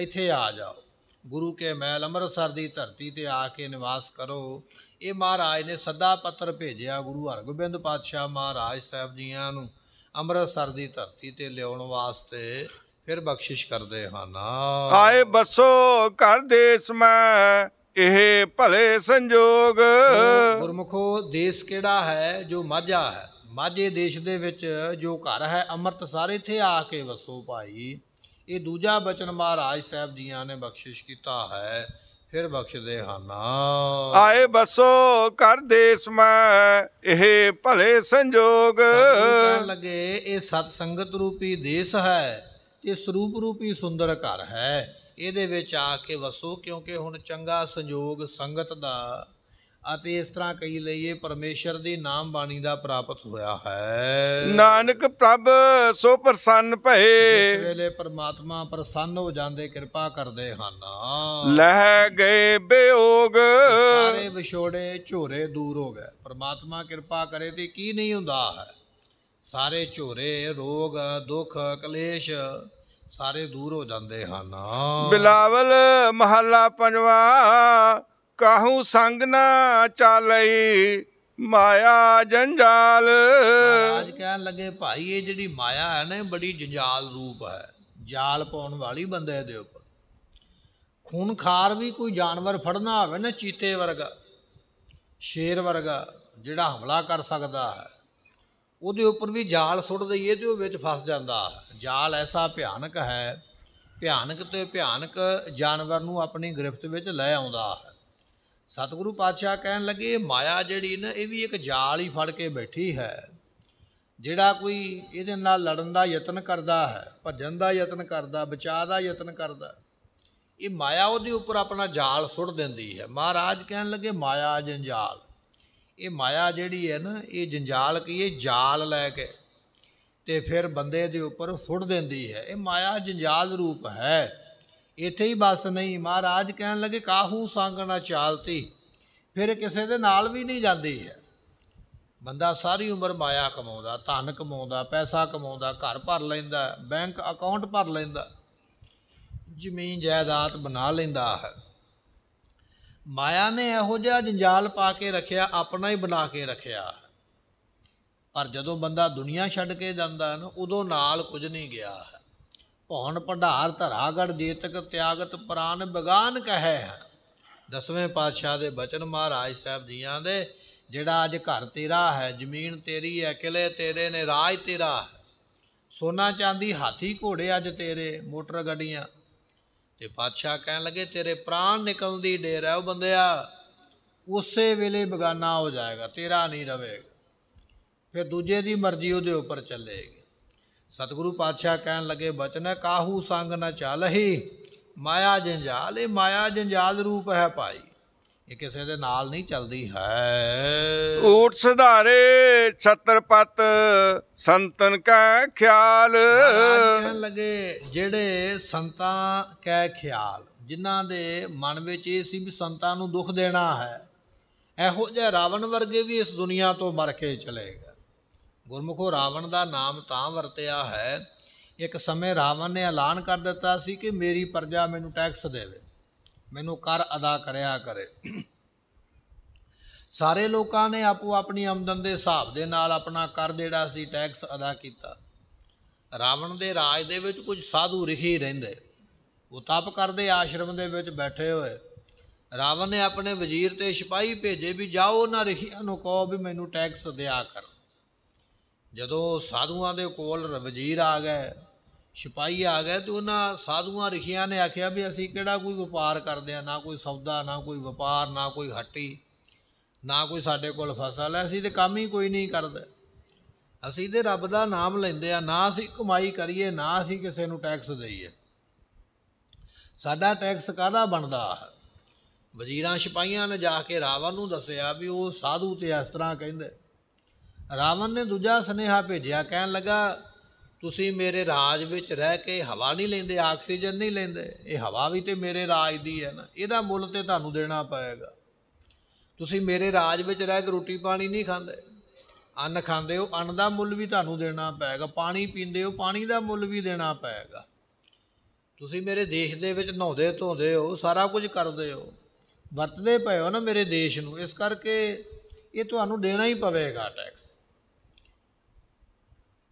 ਇੱਥੇ ਆ ਜਾਓ ਗੁਰੂ ਕੇ ਮਹਿਲ ਅੰਮ੍ਰਿਤਸਰ ਦੀ ਧਰਤੀ ਤੇ ਆ ਕੇ ਨਿਵਾਸ ਕਰੋ ਇਹ ਮਹਾਰਾਜ ਨੇ ਸੱਦਾ ਪੱਤਰ ਭੇਜਿਆ ਗੁਰੂ ਹਰਗੋਬਿੰਦ ਪਾਤਸ਼ਾਹ ਮਹਾਰਾਜ ਸਾਹਿਬ ਜੀਆਂ ਨੂੰ ਅੰਮ੍ਰਿਤਸਰ ਦੀ ਧਰਤੀ ਤੇ ਲਿਆਉਣ ਵਾਸਤੇ ਫਿਰ ਬਖਸ਼ਿਸ਼ ਕਰਦੇ ਹਨ ਆਏ ਬਸੋ ਘਰ ਦੇਸ ਮੈਂ ਇਹ ਭਲੇ ਸੰਜੋਗ ਗੁਰਮਖੋ ਦੇਸ਼ ਕਿਹੜਾ ਹੈ ਜੋ ਮਾਝਾ ਹੈ ਮਾਝੇ ਦੇਸ਼ ਦੇ ਵਿੱਚ ਜੋ ਘਰ ਹੈ ਅੰਮ੍ਰਿਤਸਰ ਇੱਥੇ ਆ ਕੇ ਵਸੋ ਭਾਈ ਇਹ ਦੂਜਾ ਬਚਨ ਮਹਾਰਾਜ ਸਾਹਿਬ ਜੀਆਂ ਨੇ ਬਖਸ਼ਿਸ਼ ਕੀਤਾ ਹੈ ਫਿਰ ਬਖਸ਼ਦੇ ਹਨ ਆਏ ਬਸੋ ਕਰ ਦੇਸ ਮੈਂ ਇਹ ਭਲੇ ਸੰਜੋਗ ਲਗੇ ਇਹ ਸਤ ਸੰਗਤ ਰੂਪੀ ਦੇਸ ਹੈ ਇਹ ਸਰੂਪ ਰੂਪੀ ਸੁੰਦਰ ਘਰ ਹੈ ਇਹਦੇ ਵਿੱਚ ਆ ਕੇ ਵਸੋ ਕਿਉਂਕਿ ਹੁਣ ਚੰਗਾ ਸੰਜੋਗ ਸੰਗਤ ਦਾ ਅਤੇ ਇਸ ਤਰ੍ਹਾਂ ਕਹੀ ਲਈਏ ਪਰਮੇਸ਼ਰ ਦੀ ਨਾਮ ਬਾਣੀ ਦਾ ਪ੍ਰਾਪਤ ਹੋਇਆ ਹੈ ਨਾਨਕ ਪ੍ਰਭ ਸੋ ਪ੍ਰਸੰਨ ਭਏ ਇਸ ਵੇਲੇ ਪਰਮਾਤਮਾ ਪ੍ਰਸੰਨ ਹੋ ਜਾਂਦੇ ਕਿਰਪਾ ਕਰਦੇ ਹਨ ਲਹਿ ਗਏ ਬਿਯੋਗ ਸਾਰੇ ਵਿਛੋੜੇ ਝੋਰੇ ਦੂਰ ਹੋ ਗਏ ਪਰਮਾਤਮਾ ਕਿਰਪਾ ਕਰੇ ਤੇ ਕੀ ਨਹੀਂ ਹੁੰਦਾ ਹੈ ਸਾਰੇ ਝੋਰੇ ਰੋਗ ਦੁੱਖ ਕਲੇਸ਼ ਸਾਰੇ ਦੂਰ ਹੋ ਜਾਂਦੇ ਹਨ ਬਿਲਾਵਲ ਮਹੱਲਾ ਪੰਜਵਾ ਕਾਹੂ ਸੰਗ ਨਾ ਚਾਲਈ ਮਾਇਆ ਜੰਜਾਲ ਅੱਜ ਕਹਿਣ ਲੱਗੇ ਭਾਈ ਇਹ ਜਿਹੜੀ ਮਾਇਆ ਹੈ ਨਾ ਬੜੀ ਜੰਜਾਲ ਰੂਪ ਹੈ ਜਾਲ ਪਾਉਣ ਵਾਲੀ ਬੰਦੇ ਦੇ ਉੱਪਰ ਖੂਨਖਾਰ ਵੀ ਕੋਈ ਜਾਨਵਰ ਫੜਨਾ ਹੋਵੇ ਨਾ ਚੀਤੇ ਵਰਗਾ ਸ਼ੇਰ ਵਰਗਾ ਜਿਹੜਾ ਹਮਲਾ ਕਰ ਸਕਦਾ ਹੈ ਉਹਦੇ ਉੱਪਰ ਵੀ ਜਾਲ ਸੁੱਟ ਦਈਏ ਤੇ ਉਹ ਵਿੱਚ ਫਸ ਜਾਂਦਾ ਜਾਲ ਐਸਾ ਭਿਆਨਕ ਹੈ ਭਿਆਨਕ ਤੇ ਭਿਆਨਕ ਜਾਨਵਰ ਨੂੰ ਆਪਣੀ ਗ੍ਰਿਫਤ ਵਿੱਚ ਲੈ ਆਉਂਦਾ ਹੈ ਸਤਿਗੁਰੂ ਪਾਤਸ਼ਾਹ ਕਹਿਣ ਲੱਗੇ ਮਾਇਆ ਜਿਹੜੀ ਨਾ ਇਹ ਵੀ ਇੱਕ ਜਾਲ ਹੀ ਫੜ ਕੇ ਬੈਠੀ ਹੈ ਜਿਹੜਾ ਕੋਈ ਇਹਦੇ ਨਾਲ ਲੜਨ ਦਾ ਯਤਨ ਕਰਦਾ ਹੈ ਭੱਜਣ ਦਾ ਯਤਨ ਕਰਦਾ ਬਚਾਅ ਦਾ ਯਤਨ ਕਰਦਾ ਇਹ ਮਾਇਆ ਉਹਦੇ ਉੱਪਰ ਆਪਣਾ ਜਾਲ ਸੁੱਟ ਦਿੰਦੀ ਹੈ ਮਹਾਰਾਜ ਕਹਿਣ ਲੱਗੇ ਮਾਇਆ ਜੰਜਾਲ ਇਹ ਮਾਇਆ ਜਿਹੜੀ ਹੈ ਨਾ ਇਹ ਜੰਜਾਲ ਕੀ ਇਹ ਜਾਲ ਲੈ ਕੇ ਤੇ ਫਿਰ ਬੰਦੇ ਦੇ ਉੱਪਰ ਸੁੱਟ ਦਿੰਦੀ ਹੈ ਇਹ ਮਾਇਆ ਜੰਜਾਲ ਰੂਪ ਹੈ ਇੱਥੇ ਹੀ ਬਸ ਨਹੀਂ ਮਹਾਰਾਜ ਕਹਿਣ ਲੱਗੇ ਕਾਹੂ ਸੰਗ ਨਾ ਚਾਲਤੀ ਫਿਰ ਕਿਸੇ ਦੇ ਨਾਲ ਵੀ ਨਹੀਂ ਜਾਂਦੀ ਹੈ ਬੰਦਾ ساری ਉਮਰ ਮਾਇਆ ਕਮਾਉਂਦਾ ਧਨ ਕਮਾਉਂਦਾ ਪੈਸਾ ਕਮਾਉਂਦਾ ਘਰ ਭਰ ਲੈਂਦਾ ਬੈਂਕ ਅਕਾਊਂਟ ਭਰ ਲੈਂਦਾ ਜ਼ਮੀਨ ਜਾਇਦਾਦ ਬਣਾ ਲੈਂਦਾ ਹੈ ਮਾਇਆ ਨੇ ਇਹੋ ਜਿਹਾ ਜੰਜਾਲ ਪਾ ਕੇ ਰੱਖਿਆ ਆਪਣਾ ਹੀ ਬਣਾ ਕੇ ਰੱਖਿਆ ਪਰ ਜਦੋਂ ਬੰਦਾ ਦੁਨੀਆ ਛੱਡ ਕੇ ਜਾਂਦਾ ਨਾ ਉਦੋਂ ਨਾਲ ਕੁਝ ਨਹੀਂ ਗਿਆ ਹੈ ਭੌਣ ਭੰਡਾਰ ਧਰਾਗੜ ਦੇਤਕ ਤਿਆਗਤ ਪ੍ਰਾਨ ਬਗਾਨ ਕਹੈ ਦਸਵੇਂ ਪਾਤਸ਼ਾਹ ਦੇ ਬਚਨ ਮਹਾਰਾਜ ਸਾਹਿਬ ਜੀਆਂ ਦੇ ਜਿਹੜਾ ਅੱਜ ਘਰ ਤੇਰਾ ਹੈ ਜ਼ਮੀਨ ਤੇਰੀ ਹੈ ਕਿਲੇ ਤੇਰੇ ਨੇ ਰਾਜ ਤੇਰਾ ਹੈ ਸੋਨਾ ਚਾਂਦੀ ਹਾਥੀ ਘੋੜੇ ਅੱਜ ਤੇਰੇ ਮੋਟਰ ਗੱਡੀਆਂ ਤੇ ਪਾਤਸ਼ਾਹ ਕਹਿਣ ਲੱਗੇ ਤੇਰੇ ਪ੍ਰਾਨ ਨਿਕਲਣ ਦੀ ਡੇਰ ਹੈ ਉਹ ਬੰਦਿਆ ਉਸੇ ਵੇਲੇ ਬਗਾਨਾ ਹੋ ਜਾਏਗਾ ਤੇਰਾ ਨਹੀਂ ਰਵੇ ਫਿਰ ਦੂਜੇ ਦੀ ਮਰਜ਼ੀ ਉਹਦੇ ਉੱਪਰ ਚੱਲੇਗੀ ਸਤਿਗੁਰੂ ਪਾਤਸ਼ਾਹ ਕਹਿਣ ਲੱਗੇ ਬਚਨ ਕਾਹੂ ਸੰਗ ਨ ਚਾਲਹੀ ਮਾਇਆ ਜੰਜਾਲ ਇਹ ਮਾਇਆ ਜੰਜਾਲ ਰੂਪ ਹੈ ਭਾਈ ਇਹ ਕਿਸੇ ਦੇ ਨਾਲ ਨਹੀਂ ਚੱਲਦੀ ਹੈ ਓਟ ਸੁਧਾਰੇ ਛਤਰਪਤ ਸੰਤਨ ਕਾ ਖਿਆਲ ਕਹਿਣ ਲੱਗੇ ਜਿਹੜੇ ਸੰਤਾਂ ਕਾ ਖਿਆਲ ਜਿਨ੍ਹਾਂ ਦੇ ਮਨ ਵਿੱਚ ਇਹ ਸੀ ਵੀ ਸੰਤਾਂ ਨੂੰ ਦੁੱਖ ਦੇਣਾ ਹੈ ਇਹੋ ਜਿਹਾ ਰਾਵਣ ਵਰਗੇ ਵੀ ਇਸ ਦੁਨੀਆ ਤੋਂ ਮਰ ਕੇ ਚਲੇ ਗਏ ਗੁਰਮੁਖੋ ਰਾਵਣ ਦਾ ਨਾਮ ਤਾਂ ਵਰਤਿਆ ਹੈ ਇੱਕ ਸਮੇਂ ਰਾਵਣ ਨੇ ਐਲਾਨ ਕਰ ਦਿੱਤਾ ਸੀ ਕਿ ਮੇਰੀ ਪ੍ਰਜਾ ਮੈਨੂੰ ਟੈਕਸ ਦੇਵੇ ਮੈਨੂੰ ਕਰ ਅਦਾ ਕਰਿਆ ਕਰੇ ਸਾਰੇ ਲੋਕਾਂ ਨੇ ਆਪੋ ਆਪਣੀ ਆਮਦਨ ਦੇ ਹਿਸਾਬ ਦੇ ਨਾਲ ਆਪਣਾ ਕਰ ਜਿਹੜਾ ਸੀ ਟੈਕਸ ਅਦਾ ਕੀਤਾ ਰਾਵਣ ਦੇ ਰਾਜ ਦੇ ਵਿੱਚ ਕੁਝ ਸਾਧੂ ਰਹੀ ਰਹਿੰਦੇ ਉਹ ਤਪ ਕਰਦੇ ਆਸ਼ਰਮ ਦੇ ਵਿੱਚ ਬੈਠੇ ਹੋਏ ਰਾਵਣ ਨੇ ਆਪਣੇ ਵਜ਼ੀਰ ਤੇ ਸਿਪਾਹੀ ਭੇਜੇ ਵੀ ਜਾਓ ਉਹਨਾਂ ਰਹੀਆਂ ਨੂੰ ਕਹੋ ਵੀ ਮੈਨੂੰ ਟੈਕਸ ਦਿਆ ਕਰ ਜਦੋਂ ਸਾਧੂਆਂ ਦੇ ਕੋਲ ਵਜ਼ੀਰ ਆ ਗਏ ਸਿਪਾਹੀ ਆ ਗਏ ਤੇ ਉਹਨਾਂ ਸਾਧੂਆਂ ਰਖੀਆਂ ਨੇ ਆਖਿਆ ਵੀ ਅਸੀਂ ਕਿਹੜਾ ਕੋਈ ਵਪਾਰ ਕਰਦੇ ਆ ਨਾ ਕੋਈ ਸੌਦਾ ਨਾ ਕੋਈ ਵਪਾਰ ਨਾ ਕੋਈ ਹੱਟੀ ਨਾ ਕੋਈ ਸਾਡੇ ਕੋਲ ਫਸਲ ਐ ਅਸੀਂ ਤੇ ਕੰਮ ਹੀ ਕੋਈ ਨਹੀਂ ਕਰਦੇ ਅਸੀਂ ਤੇ ਰੱਬ ਦਾ ਨਾਮ ਲੈਂਦੇ ਆ ਨਾ ਅਸੀਂ ਕਮਾਈ ਕਰੀਏ ਨਾ ਅਸੀਂ ਕਿਸੇ ਨੂੰ ਟੈਕਸ ਦਈਏ ਸਾਡਾ ਟੈਕਸ ਕਾਹਦਾ ਬਣਦਾ ਵਜ਼ੀਰਾਂ ਸਿਪਾਹੀਆਂ ਨੇ ਜਾ ਕੇ ਰਾਵਣ ਨੂੰ ਦੱਸਿਆ ਵੀ ਉਹ ਸਾਧੂ ਤੇ ਇਸ ਤਰ੍ਹਾਂ ਕਹਿੰਦੇ ਰਾਵਣ ਨੇ ਦੂਜਾ ਸਨੇਹਾ ਭੇਜਿਆ ਕਹਿਣ ਲੱਗਾ ਤੁਸੀਂ ਮੇਰੇ ਰਾਜ ਵਿੱਚ ਰਹਿ ਕੇ ਹਵਾ ਨਹੀਂ ਲੈਂਦੇ ਆਕਸੀਜਨ ਨਹੀਂ ਲੈਂਦੇ ਇਹ ਹਵਾ ਵੀ ਤੇ ਮੇਰੇ ਰਾਜ ਦੀ ਹੈ ਨਾ ਇਹਦਾ ਮੁੱਲ ਤੇ ਤੁਹਾਨੂੰ ਦੇਣਾ ਪਏਗਾ ਤੁਸੀਂ ਮੇਰੇ ਰਾਜ ਵਿੱਚ ਰਹਿ ਕੇ ਰੋਟੀ ਪਾਣੀ ਨਹੀਂ ਖਾਂਦੇ ਅੰਨ ਖਾਂਦੇ ਹੋ ਅੰਨ ਦਾ ਮੁੱਲ ਵੀ ਤੁਹਾਨੂੰ ਦੇਣਾ ਪਏਗਾ ਪਾਣੀ ਪੀਂਦੇ ਹੋ ਪਾਣੀ ਦਾ ਮੁੱਲ ਵੀ ਦੇਣਾ ਪਏਗਾ ਤੁਸੀਂ ਮੇਰੇ ਦੇਸ਼ ਦੇ ਵਿੱਚ ਨਹਾਉਂਦੇ ਧੋਂਦੇ ਹੋ ਸਾਰਾ ਕੁਝ ਕਰਦੇ ਹੋ ਵਰਤਦੇ ਪਏ ਹੋ ਨਾ ਮੇਰੇ ਦੇਸ਼ ਨੂੰ ਇਸ ਕਰਕੇ ਇਹ ਤੁਹਾਨੂੰ ਦੇਣਾ ਹੀ ਪਵੇਗਾ ਟੈਕਸ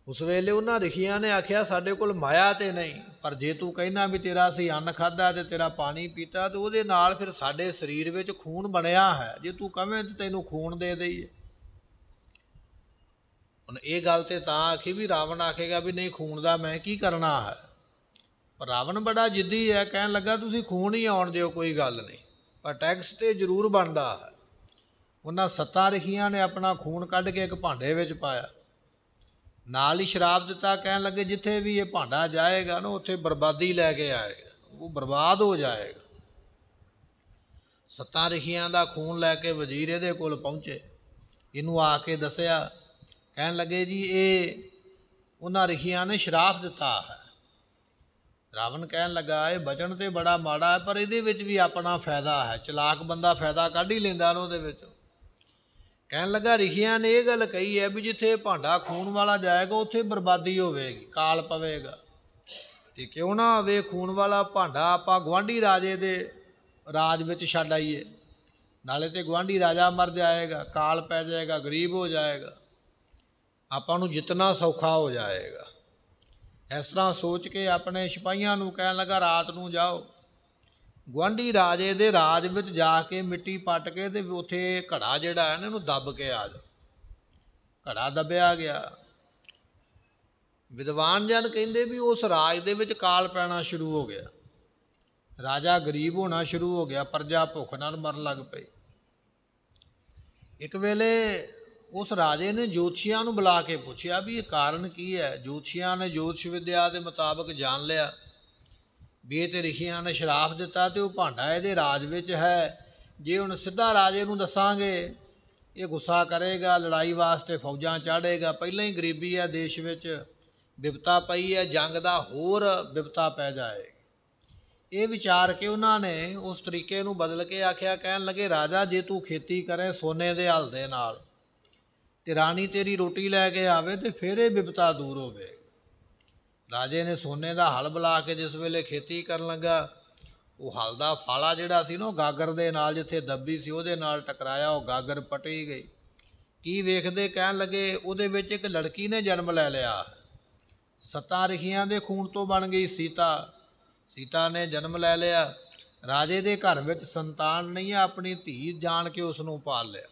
ਉਸ ਵੇਲੇ ਉਹਨਾਂ ਰਿਸ਼ੀਆਂ ਨੇ ਆਖਿਆ ਸਾਡੇ ਕੋਲ ਮਾਇਆ ਤੇ ਨਹੀਂ ਪਰ ਜੇ ਤੂੰ ਕਹਿਣਾ ਵੀ ਤੇਰਾ ਅਸੀਂ ਅੰਨ ਖਾਦਾ ਤੇ ਤੇਰਾ ਪਾਣੀ ਪੀਤਾ ਤੇ ਉਹਦੇ ਨਾਲ ਫਿਰ ਸਾਡੇ ਸਰੀਰ ਵਿੱਚ ਖੂਨ ਬਣਿਆ ਹੈ ਜੇ ਤੂੰ ਕਵੇਂ ਤੇ ਤੈਨੂੰ ਖੂਨ ਦੇ ਦੇਈਏ ਹੁਣ ਇਹ ਗੱਲ ਤੇ ਤਾਂ ਆਖੀ ਵੀ ਰਾਵਣ ਆਖੇਗਾ ਵੀ ਨਹੀਂ ਖੂਨ ਦਾ ਮੈਂ ਕੀ ਕਰਨਾ ਹੈ ਪਰ ਰਾਵਣ ਬੜਾ ਜਿੱਦੀ ਹੈ ਕਹਿਣ ਲੱਗਾ ਤੁਸੀਂ ਖੂਨ ਹੀ ਆਉਣ ਦਿਓ ਕੋਈ ਗੱਲ ਨਹੀਂ ਪਰ ਟੈਕਸ ਤੇ ਜ਼ਰੂਰ ਬਣਦਾ ਹੈ ਉਹਨਾਂ ਸੱਤਾਂ ਰਖੀਆਂ ਨੇ ਆਪਣਾ ਖੂਨ ਕੱਢ ਕੇ ਇੱਕ ਭਾਂਡੇ ਵਿੱਚ ਪਾਇਆ ਨਾਲ ਹੀ ਸ਼ਰਾਬ ਦਿੱਤਾ ਕਹਿਣ ਲੱਗੇ ਜਿੱਥੇ ਵੀ ਇਹ ਭਾਂਡਾ ਜਾਏਗਾ ਨਾ ਉੱਥੇ ਬਰਬਾਦੀ ਲੈ ਕੇ ਆਏਗਾ ਉਹ ਬਰਬਾਦ ਹੋ ਜਾਏਗਾ ਸੱਤਾਂ ਰਖੀਆਂ ਦਾ ਖੂਨ ਲੈ ਕੇ ਵਜ਼ੀਰ ਇਹਦੇ ਕੋਲ ਪਹੁੰਚੇ ਇਹਨੂੰ ਆ ਕੇ ਦੱਸਿਆ ਕਹਿਣ ਲੱਗੇ ਜੀ ਇਹ ਉਹਨਾਂ ਰਖੀਆਂ ਨੇ ਸ਼ਰਾਫ ਦਿੱਤਾ ਹੈ ਰਾਵਣ ਕਹਿਣ ਲੱਗਾ ਇਹ ਬਚਨ ਤੇ ਬੜਾ ਮਾੜਾ ਹੈ ਪਰ ਇਹਦੇ ਵਿੱਚ ਵੀ ਆਪਣਾ ਫਾਇਦਾ ਹੈ ਚਲਾਕ ਬੰਦਾ ਫਾਇਦਾ ਕੱਢ ਹੀ ਲੈਂਦਾ ਉਹਦੇ ਵਿੱਚ ਕਹਿਣ ਲੱਗਾ ਰਿਖੀਆਂ ਨੇ ਇਹ ਗੱਲ ਕਹੀ ਹੈ ਵੀ ਜਿੱਥੇ ਭਾਂਡਾ ਖੂਨ ਵਾਲਾ ਜਾਏਗਾ ਉੱਥੇ ਬਰਬਾਦੀ ਹੋਵੇਗੀ ਕਾਲ ਪਵੇਗਾ ਤੇ ਕਿਉਂ ਨਾ ਆਵੇ ਖੂਨ ਵਾਲਾ ਭਾਂਡਾ ਆਪਾਂ ਗਵਾਂਢੀ ਰਾਜੇ ਦੇ ਰਾਜ ਵਿੱਚ ਛੱਡ ਆਈਏ ਨਾਲੇ ਤੇ ਗਵਾਂਢੀ ਰਾਜਾ ਮਰ ਜਾਏਗਾ ਕਾਲ ਪੈ ਜਾਏਗਾ ਗਰੀਬ ਹੋ ਜਾਏਗਾ ਆਪਾਂ ਨੂੰ ਜਿੰਨਾ ਸੌਖਾ ਹੋ ਜਾਏਗਾ ਇਸ ਤਰ੍ਹਾਂ ਸੋਚ ਕੇ ਆਪਣੇ ਸਿਪਾਹੀਆਂ ਨੂੰ ਕਹਿਣ ਲੱਗਾ ਰਾਤ ਨੂੰ ਜਾਓ ਗਵਾਂਢੀ ਰਾਜੇ ਦੇ ਰਾਜ ਵਿੱਚ ਜਾ ਕੇ ਮਿੱਟੀ ਪੱਟ ਕੇ ਤੇ ਉੱਥੇ ਘੜਾ ਜਿਹੜਾ ਹੈ ਨਾ ਇਹਨੂੰ ਦੱਬ ਕੇ ਆ ਜਾ ਘੜਾ ਦੱਬਿਆ ਗਿਆ ਵਿਦਵਾਨ ਜਨ ਕਹਿੰਦੇ ਵੀ ਉਸ ਰਾਜ ਦੇ ਵਿੱਚ ਕਾਲ ਪੈਣਾ ਸ਼ੁਰੂ ਹੋ ਗਿਆ ਰਾਜਾ ਗਰੀਬ ਹੋਣਾ ਸ਼ੁਰੂ ਹੋ ਗਿਆ ਪ੍ਰਜਾ ਭੁੱਖ ਨਾਲ ਮਰਨ ਲੱਗ ਪਈ ਇੱਕ ਵੇਲੇ ਉਸ ਰਾਜੇ ਨੇ ਜੋਤਸ਼ੀਆਂ ਨੂੰ ਬੁਲਾ ਕੇ ਪੁੱਛਿਆ ਵੀ ਇਹ ਕਾਰਨ ਕੀ ਹੈ ਜੋਤਸ਼ੀਆਂ ਨੇ ਜੋਤਿਸ਼ ਵਿਦਿਆ ਦੇ ਮੁਤਾਬਕ ਜਾਣ ਲਿਆ ਬੇਤ ਰਿਖਿਆਂ ਨੇ ਸ਼ਰਾਫ ਦਿੱਤਾ ਤੇ ਉਹ ਭਾਂਡਾ ਇਹਦੇ ਰਾਜ ਵਿੱਚ ਹੈ ਜੇ ਹੁਣ ਸਿੱਧਾ ਰਾਜੇ ਨੂੰ ਦੱਸਾਂਗੇ ਇਹ ਗੁੱਸਾ ਕਰੇਗਾ ਲੜਾਈ ਵਾਸਤੇ ਫੌਜਾਂ ਚਾੜੇਗਾ ਪਹਿਲਾਂ ਹੀ ਗਰੀਬੀ ਹੈ ਦੇਸ਼ ਵਿੱਚ ਵਿਪਤਾ ਪਈ ਹੈ ਜੰਗ ਦਾ ਹੋਰ ਵਿਪਤਾ ਪੈ ਜਾਏ ਇਹ ਵਿਚਾਰ ਕੇ ਉਹਨਾਂ ਨੇ ਉਸ ਤਰੀਕੇ ਨੂੰ ਬਦਲ ਕੇ ਆਖਿਆ ਕਹਿਣ ਲੱਗੇ ਰਾਜਾ ਜੇ ਤੂੰ ਖੇਤੀ ਕਰੇ ਸੋਨੇ ਦੇ ਹਲ ਦੇ ਨਾਲ ਤੇ ਰਾਣੀ ਤੇਰੀ ਰੋਟੀ ਲੈ ਕੇ ਆਵੇ ਤੇ ਫਿਰ ਇਹ ਵਿਪਤਾ ਦੂਰ ਹੋਵੇ ਰਾਜੇ ਨੇ ਸੋਨੇ ਦਾ ਹਲ ਬਲਾ ਕੇ ਜਿਸ ਵੇਲੇ ਖੇਤੀ ਕਰਨ ਲੱਗਾ ਉਹ ਹਲ ਦਾ ਫਾਲਾ ਜਿਹੜਾ ਸੀ ਨਾ ਉਹ ਗਾਗਰ ਦੇ ਨਾਲ ਜਿੱਥੇ ਦੱਬੀ ਸੀ ਉਹਦੇ ਨਾਲ ਟਕਰਾਇਆ ਉਹ ਗਾਗਰ ਪਟੀ ਗਈ ਕੀ ਵੇਖਦੇ ਕਹਿਣ ਲੱਗੇ ਉਹਦੇ ਵਿੱਚ ਇੱਕ ਲੜਕੀ ਨੇ ਜਨਮ ਲੈ ਲਿਆ ਸਤਾਂ ਰਖੀਆਂ ਦੇ ਖੂਨ ਤੋਂ ਬਣ ਗਈ ਸੀਤਾ ਸੀਤਾ ਨੇ ਜਨਮ ਲੈ ਲਿਆ ਰਾਜੇ ਦੇ ਘਰ ਵਿੱਚ ਸੰਤਾਨ ਨਹੀਂ ਆ ਆਪਣੀ ਧੀ ਜਾਣ ਕੇ ਉਸ ਨੂੰ ਪਾਲ ਲਿਆ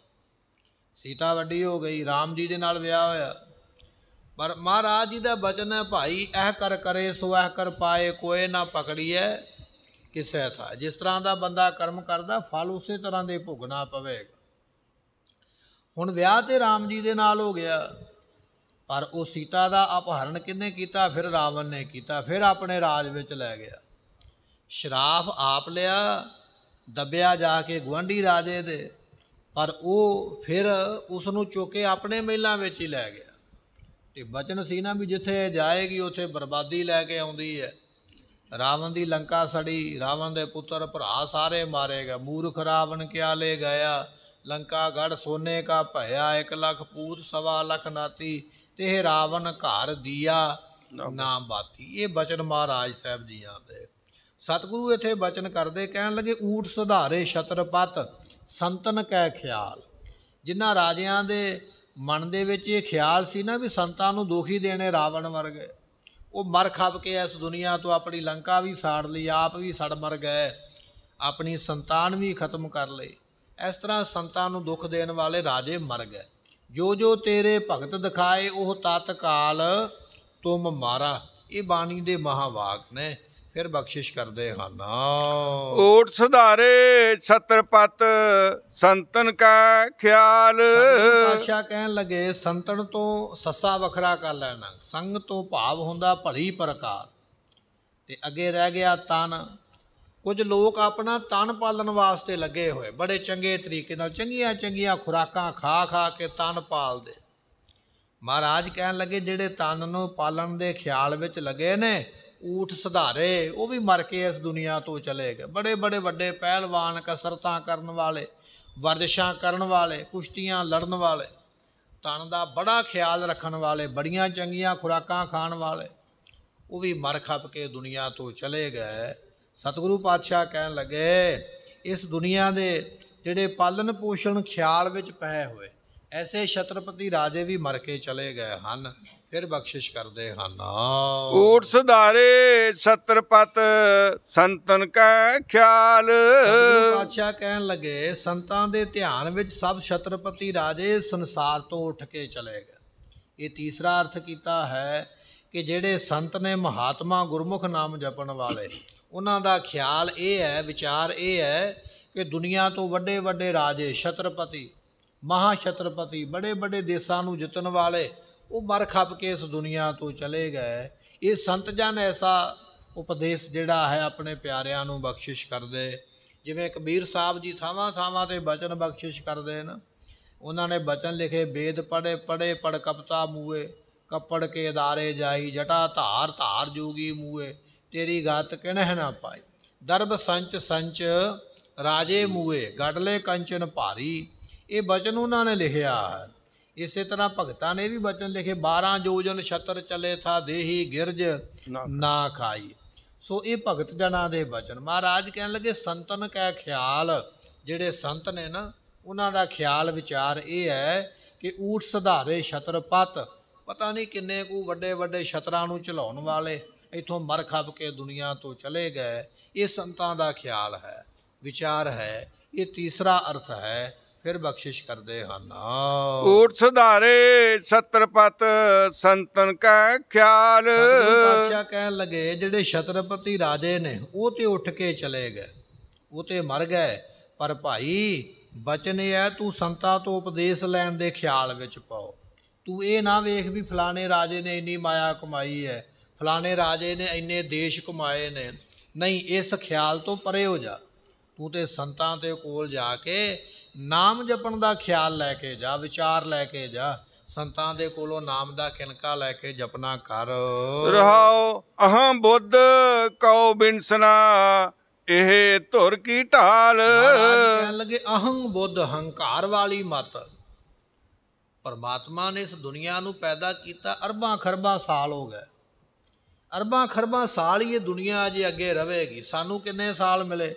ਸੀਤਾ ਵੱਡੀ ਹੋ ਗਈ RAM ਜੀ ਦੇ ਨਾਲ ਵਿਆਹ ਹੋਇਆ ਪਰ ਮਹਾਰਾਜ ਜੀ ਦਾ ਬਚਨ ਹੈ ਭਾਈ ਇਹ ਕਰ ਕਰੇ ਸੋ ਇਹ ਕਰ ਪਾਏ ਕੋਈ ਨਾ ਪਕੜੀਏ ਕਿਸੇ ਥਾ ਜਿਸ ਤਰ੍ਹਾਂ ਦਾ ਬੰਦਾ ਕਰਮ ਕਰਦਾ ਫਲ ਉਸੇ ਤਰ੍ਹਾਂ ਦੇ ਭੁਗਣਾ ਪਵੇਗਾ ਹੁਣ ਵਿਆਹ ਤੇ RAM ਜੀ ਦੇ ਨਾਲ ਹੋ ਗਿਆ ਪਰ ਉਹ ਸੀਤਾ ਦਾ ਅਪਹਰਣ ਕਿੰਨੇ ਕੀਤਾ ਫਿਰ ਰਾਵਣ ਨੇ ਕੀਤਾ ਫਿਰ ਆਪਣੇ ਰਾਜ ਵਿੱਚ ਲੈ ਗਿਆ ਸ਼ਰਾਫ ਆਪ ਲਿਆ ਦੱਬਿਆ ਜਾ ਕੇ ਗਵੰਡੀ ਰਾਜੇ ਦੇ ਪਰ ਉਹ ਫਿਰ ਉਸ ਨੂੰ ਚੁੱਕ ਕੇ ਆਪਣੇ ਮਹਿਲਾਂ ਵਿੱਚ ਹੀ ਲੈ ਗਿਆ ਤੇ ਬਚਨ ਸੀ ਨਾ ਵੀ ਜਿੱਥੇ ਜਾਏਗੀ ਉਥੇ ਬਰਬਾਦੀ ਲੈ ਕੇ ਆਉਂਦੀ ਹੈ ਰਾਵਣ ਦੀ ਲੰਕਾ ਸੜੀ ਰਾਵਣ ਦੇ ਪੁੱਤਰ ਭਰਾ ਸਾਰੇ ਮਾਰੇ ਗਏ ਮੂਰਖ ਰਾਵਣ ਕਿਆ ਲੈ ਗਿਆ ਲੰਕਾ ਗੜ ਸੋਨੇ ਕਾ ਭਇਆ 1 ਲੱਖ ਪੂਤ ਸਵਾ ਲੱਖ ਨਾਤੀ ਤੇ ਰਾਵਣ ਘਰ ਦੀਆ ਨਾਮ ਬਾਤੀ ਇਹ ਬਚਨ ਮਹਾਰਾਜ ਸਾਹਿਬ ਜੀ ਆਂਦੇ ਸਤਿਗੁਰੂ ਇੱਥੇ ਬਚਨ ਕਰਦੇ ਕਹਿਣ ਲੱਗੇ ਊਠ ਸੁਧਾਰੇ ਛਤਰਪਤ ਸੰਤਨ ਕੈ ਖਿਆਲ ਜਿਨ੍ਹਾਂ ਰਾਜਿਆਂ ਦੇ ਮਨ ਦੇ ਵਿੱਚ ਇਹ ਖਿਆਲ ਸੀ ਨਾ ਵੀ ਸੰਤਾਂ ਨੂੰ ਦੁਖੀ ਦੇਣੇ ਰਾਵਣ ਵਰਗੇ ਉਹ ਮਰ ਖੱਪ ਕੇ ਇਸ ਦੁਨੀਆ ਤੋਂ ਆਪਣੀ ਲੰਕਾ ਵੀ ਸਾੜ ਲਈ ਆਪ ਵੀ ਸੜ ਮਰ ਗਏ ਆਪਣੀ ਸੰਤਾਨ ਵੀ ਖਤਮ ਕਰ ਲਈ ਇਸ ਤਰ੍ਹਾਂ ਸੰਤਾਂ ਨੂੰ ਦੁੱਖ ਦੇਣ ਵਾਲੇ ਰਾਜੇ ਮਰ ਗਏ ਜੋ ਜੋ ਤੇਰੇ ਭਗਤ ਦਿਖਾਏ ਉਹ ਤਤਕਾਲ ਤੁਮ ਮਾਰਾ ਇਹ ਬਾਣੀ ਦੇ ਮਹਾਵਾਕ ਨੇ ਫਿਰ ਬਖਸ਼ਿਸ਼ ਕਰਦੇ ਹਨ ਓਟ ਸੁਧਾਰੇ ਸਤਰਪਤ ਸੰਤਨ ਕਾ ਖਿਆਲ ਆਸ਼ਾ ਕਹਿਣ ਲਗੇ ਸੰਤਨ ਤੋਂ ਸੱਸਾ ਵਖਰਾ ਕਰ ਲੈਣਾ ਸੰਗ ਤੋਂ ਭਾਵ ਹੁੰਦਾ ਭਲੀ ਪ੍ਰਕਾਰ ਤੇ ਅੱਗੇ ਰਹਿ ਗਿਆ ਤਨ ਕੁਝ ਲੋਕ ਆਪਣਾ ਤਨ ਪਾਲਣ ਵਾਸਤੇ ਲੱਗੇ ਹੋਏ ਬੜੇ ਚੰਗੇ ਤਰੀਕੇ ਨਾਲ ਚੰਗੀਆਂ ਚੰਗੀਆਂ ਖੁਰਾਕਾਂ ਖਾ ਖਾ ਕੇ ਤਨ ਪਾਲਦੇ ਮਹਾਰਾਜ ਕਹਿਣ ਲੱਗੇ ਜਿਹੜੇ ਤਨ ਨੂੰ ਪਾਲਣ ਦੇ ਖਿਆਲ ਵਿੱਚ ਲੱਗੇ ਨੇ ਊਠ ਸੁਧਾਰੇ ਉਹ ਵੀ ਮਰ ਕੇ ਇਸ ਦੁਨੀਆ ਤੋਂ ਚਲੇ ਗਏ ਬੜੇ ਬੜੇ ਵੱਡੇ ਪਹਿਲਵਾਨ ਕਸਰਤਾਂ ਕਰਨ ਵਾਲੇ ਵਰਜਸ਼ਾਂ ਕਰਨ ਵਾਲੇ ਕੁਸ਼ਤੀਆਂ ਲੜਨ ਵਾਲੇ ਤਨ ਦਾ ਬੜਾ ਖਿਆਲ ਰੱਖਣ ਵਾਲੇ ਬੜੀਆਂ ਚੰਗੀਆਂ ਖੁਰਾਕਾਂ ਖਾਣ ਵਾਲੇ ਉਹ ਵੀ ਮਰ ਖੱਪ ਕੇ ਦੁਨੀਆ ਤੋਂ ਚਲੇ ਗਏ ਸਤਿਗੁਰੂ ਪਾਤਸ਼ਾਹ ਕਹਿਣ ਲੱਗੇ ਇਸ ਦੁਨੀਆ ਦੇ ਜਿਹੜੇ ਪਾਲਣ ਪੋਸ਼ਣ ਖਿਆਲ ਵਿੱਚ ਪਏ ਹੋਏ ਐਸੇ ਛਤਰਪਤੀ ਰਾਜੇ ਵੀ ਮਰ ਕੇ ਚਲੇ ਗਏ ਹਨ ਫਿਰ ਬਖਸ਼ਿਸ਼ ਕਰਦੇ ਹਨ ਓਟ ਸਦਾਰੇ ਛਤਰਪਤ ਸੰਤਨ ਕਾ ਖਿਆਲ ਪਾਤਸ਼ਾਹ ਕਹਿਣ ਲੱਗੇ ਸੰਤਾਂ ਦੇ ਧਿਆਨ ਵਿੱਚ ਸਭ ਛਤਰਪਤੀ ਰਾਜੇ ਸੰਸਾਰ ਤੋਂ ਉੱਠ ਕੇ ਚਲੇ ਗਏ ਇਹ ਤੀਸਰਾ ਅਰਥ ਕੀਤਾ ਹੈ ਕਿ ਜਿਹੜੇ ਸੰਤ ਨੇ ਮਹਾਤਮਾ ਗੁਰਮੁਖ ਨਾਮ ਜਪਣ ਵਾਲੇ ਉਹਨਾਂ ਦਾ ਖਿਆਲ ਇਹ ਹੈ ਵਿਚਾਰ ਇਹ ਹੈ ਕਿ ਦੁਨੀਆ ਤੋਂ ਵੱਡੇ ਵੱਡੇ ਰਾਜੇ ਛਤਰਪਤੀ ਮਹਾ ਛਤਰਪਤੀ ਬੜੇ ਬੜੇ ਦੇਸਾਂ ਨੂੰ ਜਿੱਤਣ ਵਾਲੇ ਉਹ ਮਰ ਖੱਪ ਕੇ ਇਸ ਦੁਨੀਆ ਤੋਂ ਚਲੇ ਗਏ ਇਹ ਸੰਤ ਜਨ ਐਸਾ ਉਪਦੇਸ਼ ਜਿਹੜਾ ਹੈ ਆਪਣੇ ਪਿਆਰਿਆਂ ਨੂੰ ਬਖਸ਼ਿਸ਼ ਕਰਦੇ ਜਿਵੇਂ ਕਬੀਰ ਸਾਹਿਬ ਜੀ ਥਾਵਾਂ ਥਾਵਾਂ ਤੇ ਬਚਨ ਬਖਸ਼ਿਸ਼ ਕਰਦੇ ਨੇ ਉਹਨਾਂ ਨੇ ਬਚਨ ਲਿਖੇ ਵੇਦ ਪੜੇ ਪੜੇ ਪੜ ਕਪਤਾ ਮੂਏ ਕੱਪੜ ਕੇ ਅਦਾਰੇ ਜਾਈ ਜਟਾ ਧਾਰ ਧਾਰ ਜੂਗੀ ਮੂਏ ਤੇਰੀ ਗਤ ਕਿਨਹਿ ਨਾ ਪਾਈ ਦਰਬ ਸੰਚ ਸੰਚ ਰਾਜੇ ਮੂਏ ਗੜਲੇ ਕੰਚਨ ਭਾਰੀ ਇਹ ਬਚਨ ਉਹਨਾਂ ਨੇ ਲਿਖਿਆ ਇਸੇ ਤਰ੍ਹਾਂ ਭਗਤਾਂ ਨੇ ਵੀ ਬਚਨ ਲਿਖੇ 12 ਜੋਜਨ ਛਤਰ ਚਲੇ ਥਾ ਦੇਹੀ ਗਿਰਜ ਨਾ ਖਾਈ ਸੋ ਇਹ ਭਗਤ ਜਨਾਂ ਦੇ ਬਚਨ ਮਹਾਰਾਜ ਕਹਿਣ ਲੱਗੇ ਸੰਤਨ ਕਾ ਖਿਆਲ ਜਿਹੜੇ ਸੰਤ ਨੇ ਨਾ ਉਹਨਾਂ ਦਾ ਖਿਆਲ ਵਿਚਾਰ ਇਹ ਹੈ ਕਿ ਊਠ ਸੁਧਾਰੇ ਪਤ ਪਤਾ ਨਹੀਂ ਕਿੰਨੇ ਕੋ ਵੱਡੇ ਵੱਡੇ ਛਤਰਾਂ ਨੂੰ ਚਲਾਉਣ ਵਾਲੇ ਇਥੋਂ ਮਰ ਖੱਪ ਕੇ ਦੁਨੀਆ ਤੋਂ ਚਲੇ ਗਏ ਇਹ ਸੰਤਾਂ ਦਾ ਖਿਆਲ ਹੈ ਵਿਚਾਰ ਹੈ ਇਹ ਤੀਸਰਾ ਅਰਥ ਹੈ ਫਿਰ ਬਖਸ਼ਿਸ਼ ਕਰਦੇ ਹਨ ਊਠ ਸੁਧਾਰੇ ਸਤਰਪਤ ਸੰਤਨ ਕਾ ਖਿਆਲ ਬਾਦਸ਼ਾਹ ਕਹਿਣ ਲਗੇ ਜਿਹੜੇ ਛਤਰਪਤੀ ਰਾਜੇ ਨੇ ਉਹ ਤੇ ਉੱਠ ਕੇ ਚਲੇ ਗਏ ਉਹ ਤੇ ਮਰ ਗਏ ਪਰ ਭਾਈ ਬਚਨ ਇਹ ਹੈ ਤੂੰ ਸੰਤਾ ਤੋਂ ਉਪਦੇਸ਼ ਲੈਣ ਦੇ ਖਿਆਲ ਵਿੱਚ ਪਾਓ ਤੂੰ ਇਹ ਨਾ ਵੇਖ ਵੀ ਫਲਾਣੇ ਰਾਜੇ ਨੇ ਇੰਨੀ ਮਾਇਆ ਕਮਾਈ ਹੈ ਫਲਾਣੇ ਰਾਜੇ ਨੇ ਇੰਨੇ ਦੇਸ਼ ਕਮਾਏ ਨੇ ਨਹੀਂ ਇਸ ਖਿਆਲ ਤੋਂ ਪਰੇ ਹੋ ਜਾ ਤੂੰ ਤੇ ਸੰਤਾਂ ਦੇ ਕੋਲ ਜਾ ਕੇ ਨਾਮ ਜਪਣ ਦਾ ਖਿਆਲ ਲੈ ਕੇ ਜਾ ਵਿਚਾਰ ਲੈ ਕੇ ਜਾ ਸੰਤਾਂ ਦੇ ਕੋਲੋਂ ਨਾਮ ਦਾ ਕਿਨਕਾ ਲੈ ਕੇ ਜਪਨਾ ਕਰ ਰਹਾਓ ਅਹਾਂ ਬੁੱਧ ਕਉ ਬਿਨਸਨਾ ਇਹ ਧੁਰ ਕੀ ਢਾਲ ਕਹਿਣ ਲਗੇ ਅਹੰ ਬੁੱਧ ਹੰਕਾਰ ਵਾਲੀ ਮਤ ਪਰਮਾਤਮਾ ਨੇ ਇਸ ਦੁਨੀਆ ਨੂੰ ਪੈਦਾ ਕੀਤਾ ਅਰਬਾਂ ਖਰਬਾਂ ਸਾਲ ਹੋ ਗਏ ਅਰਬਾਂ ਖਰਬਾਂ ਸਾਲ ਹੀ ਇਹ ਦੁਨੀਆ ਅਜੇ ਅੱਗੇ ਰਹੇਗੀ ਸਾਨੂੰ ਕਿੰਨੇ ਸਾਲ ਮਿਲੇ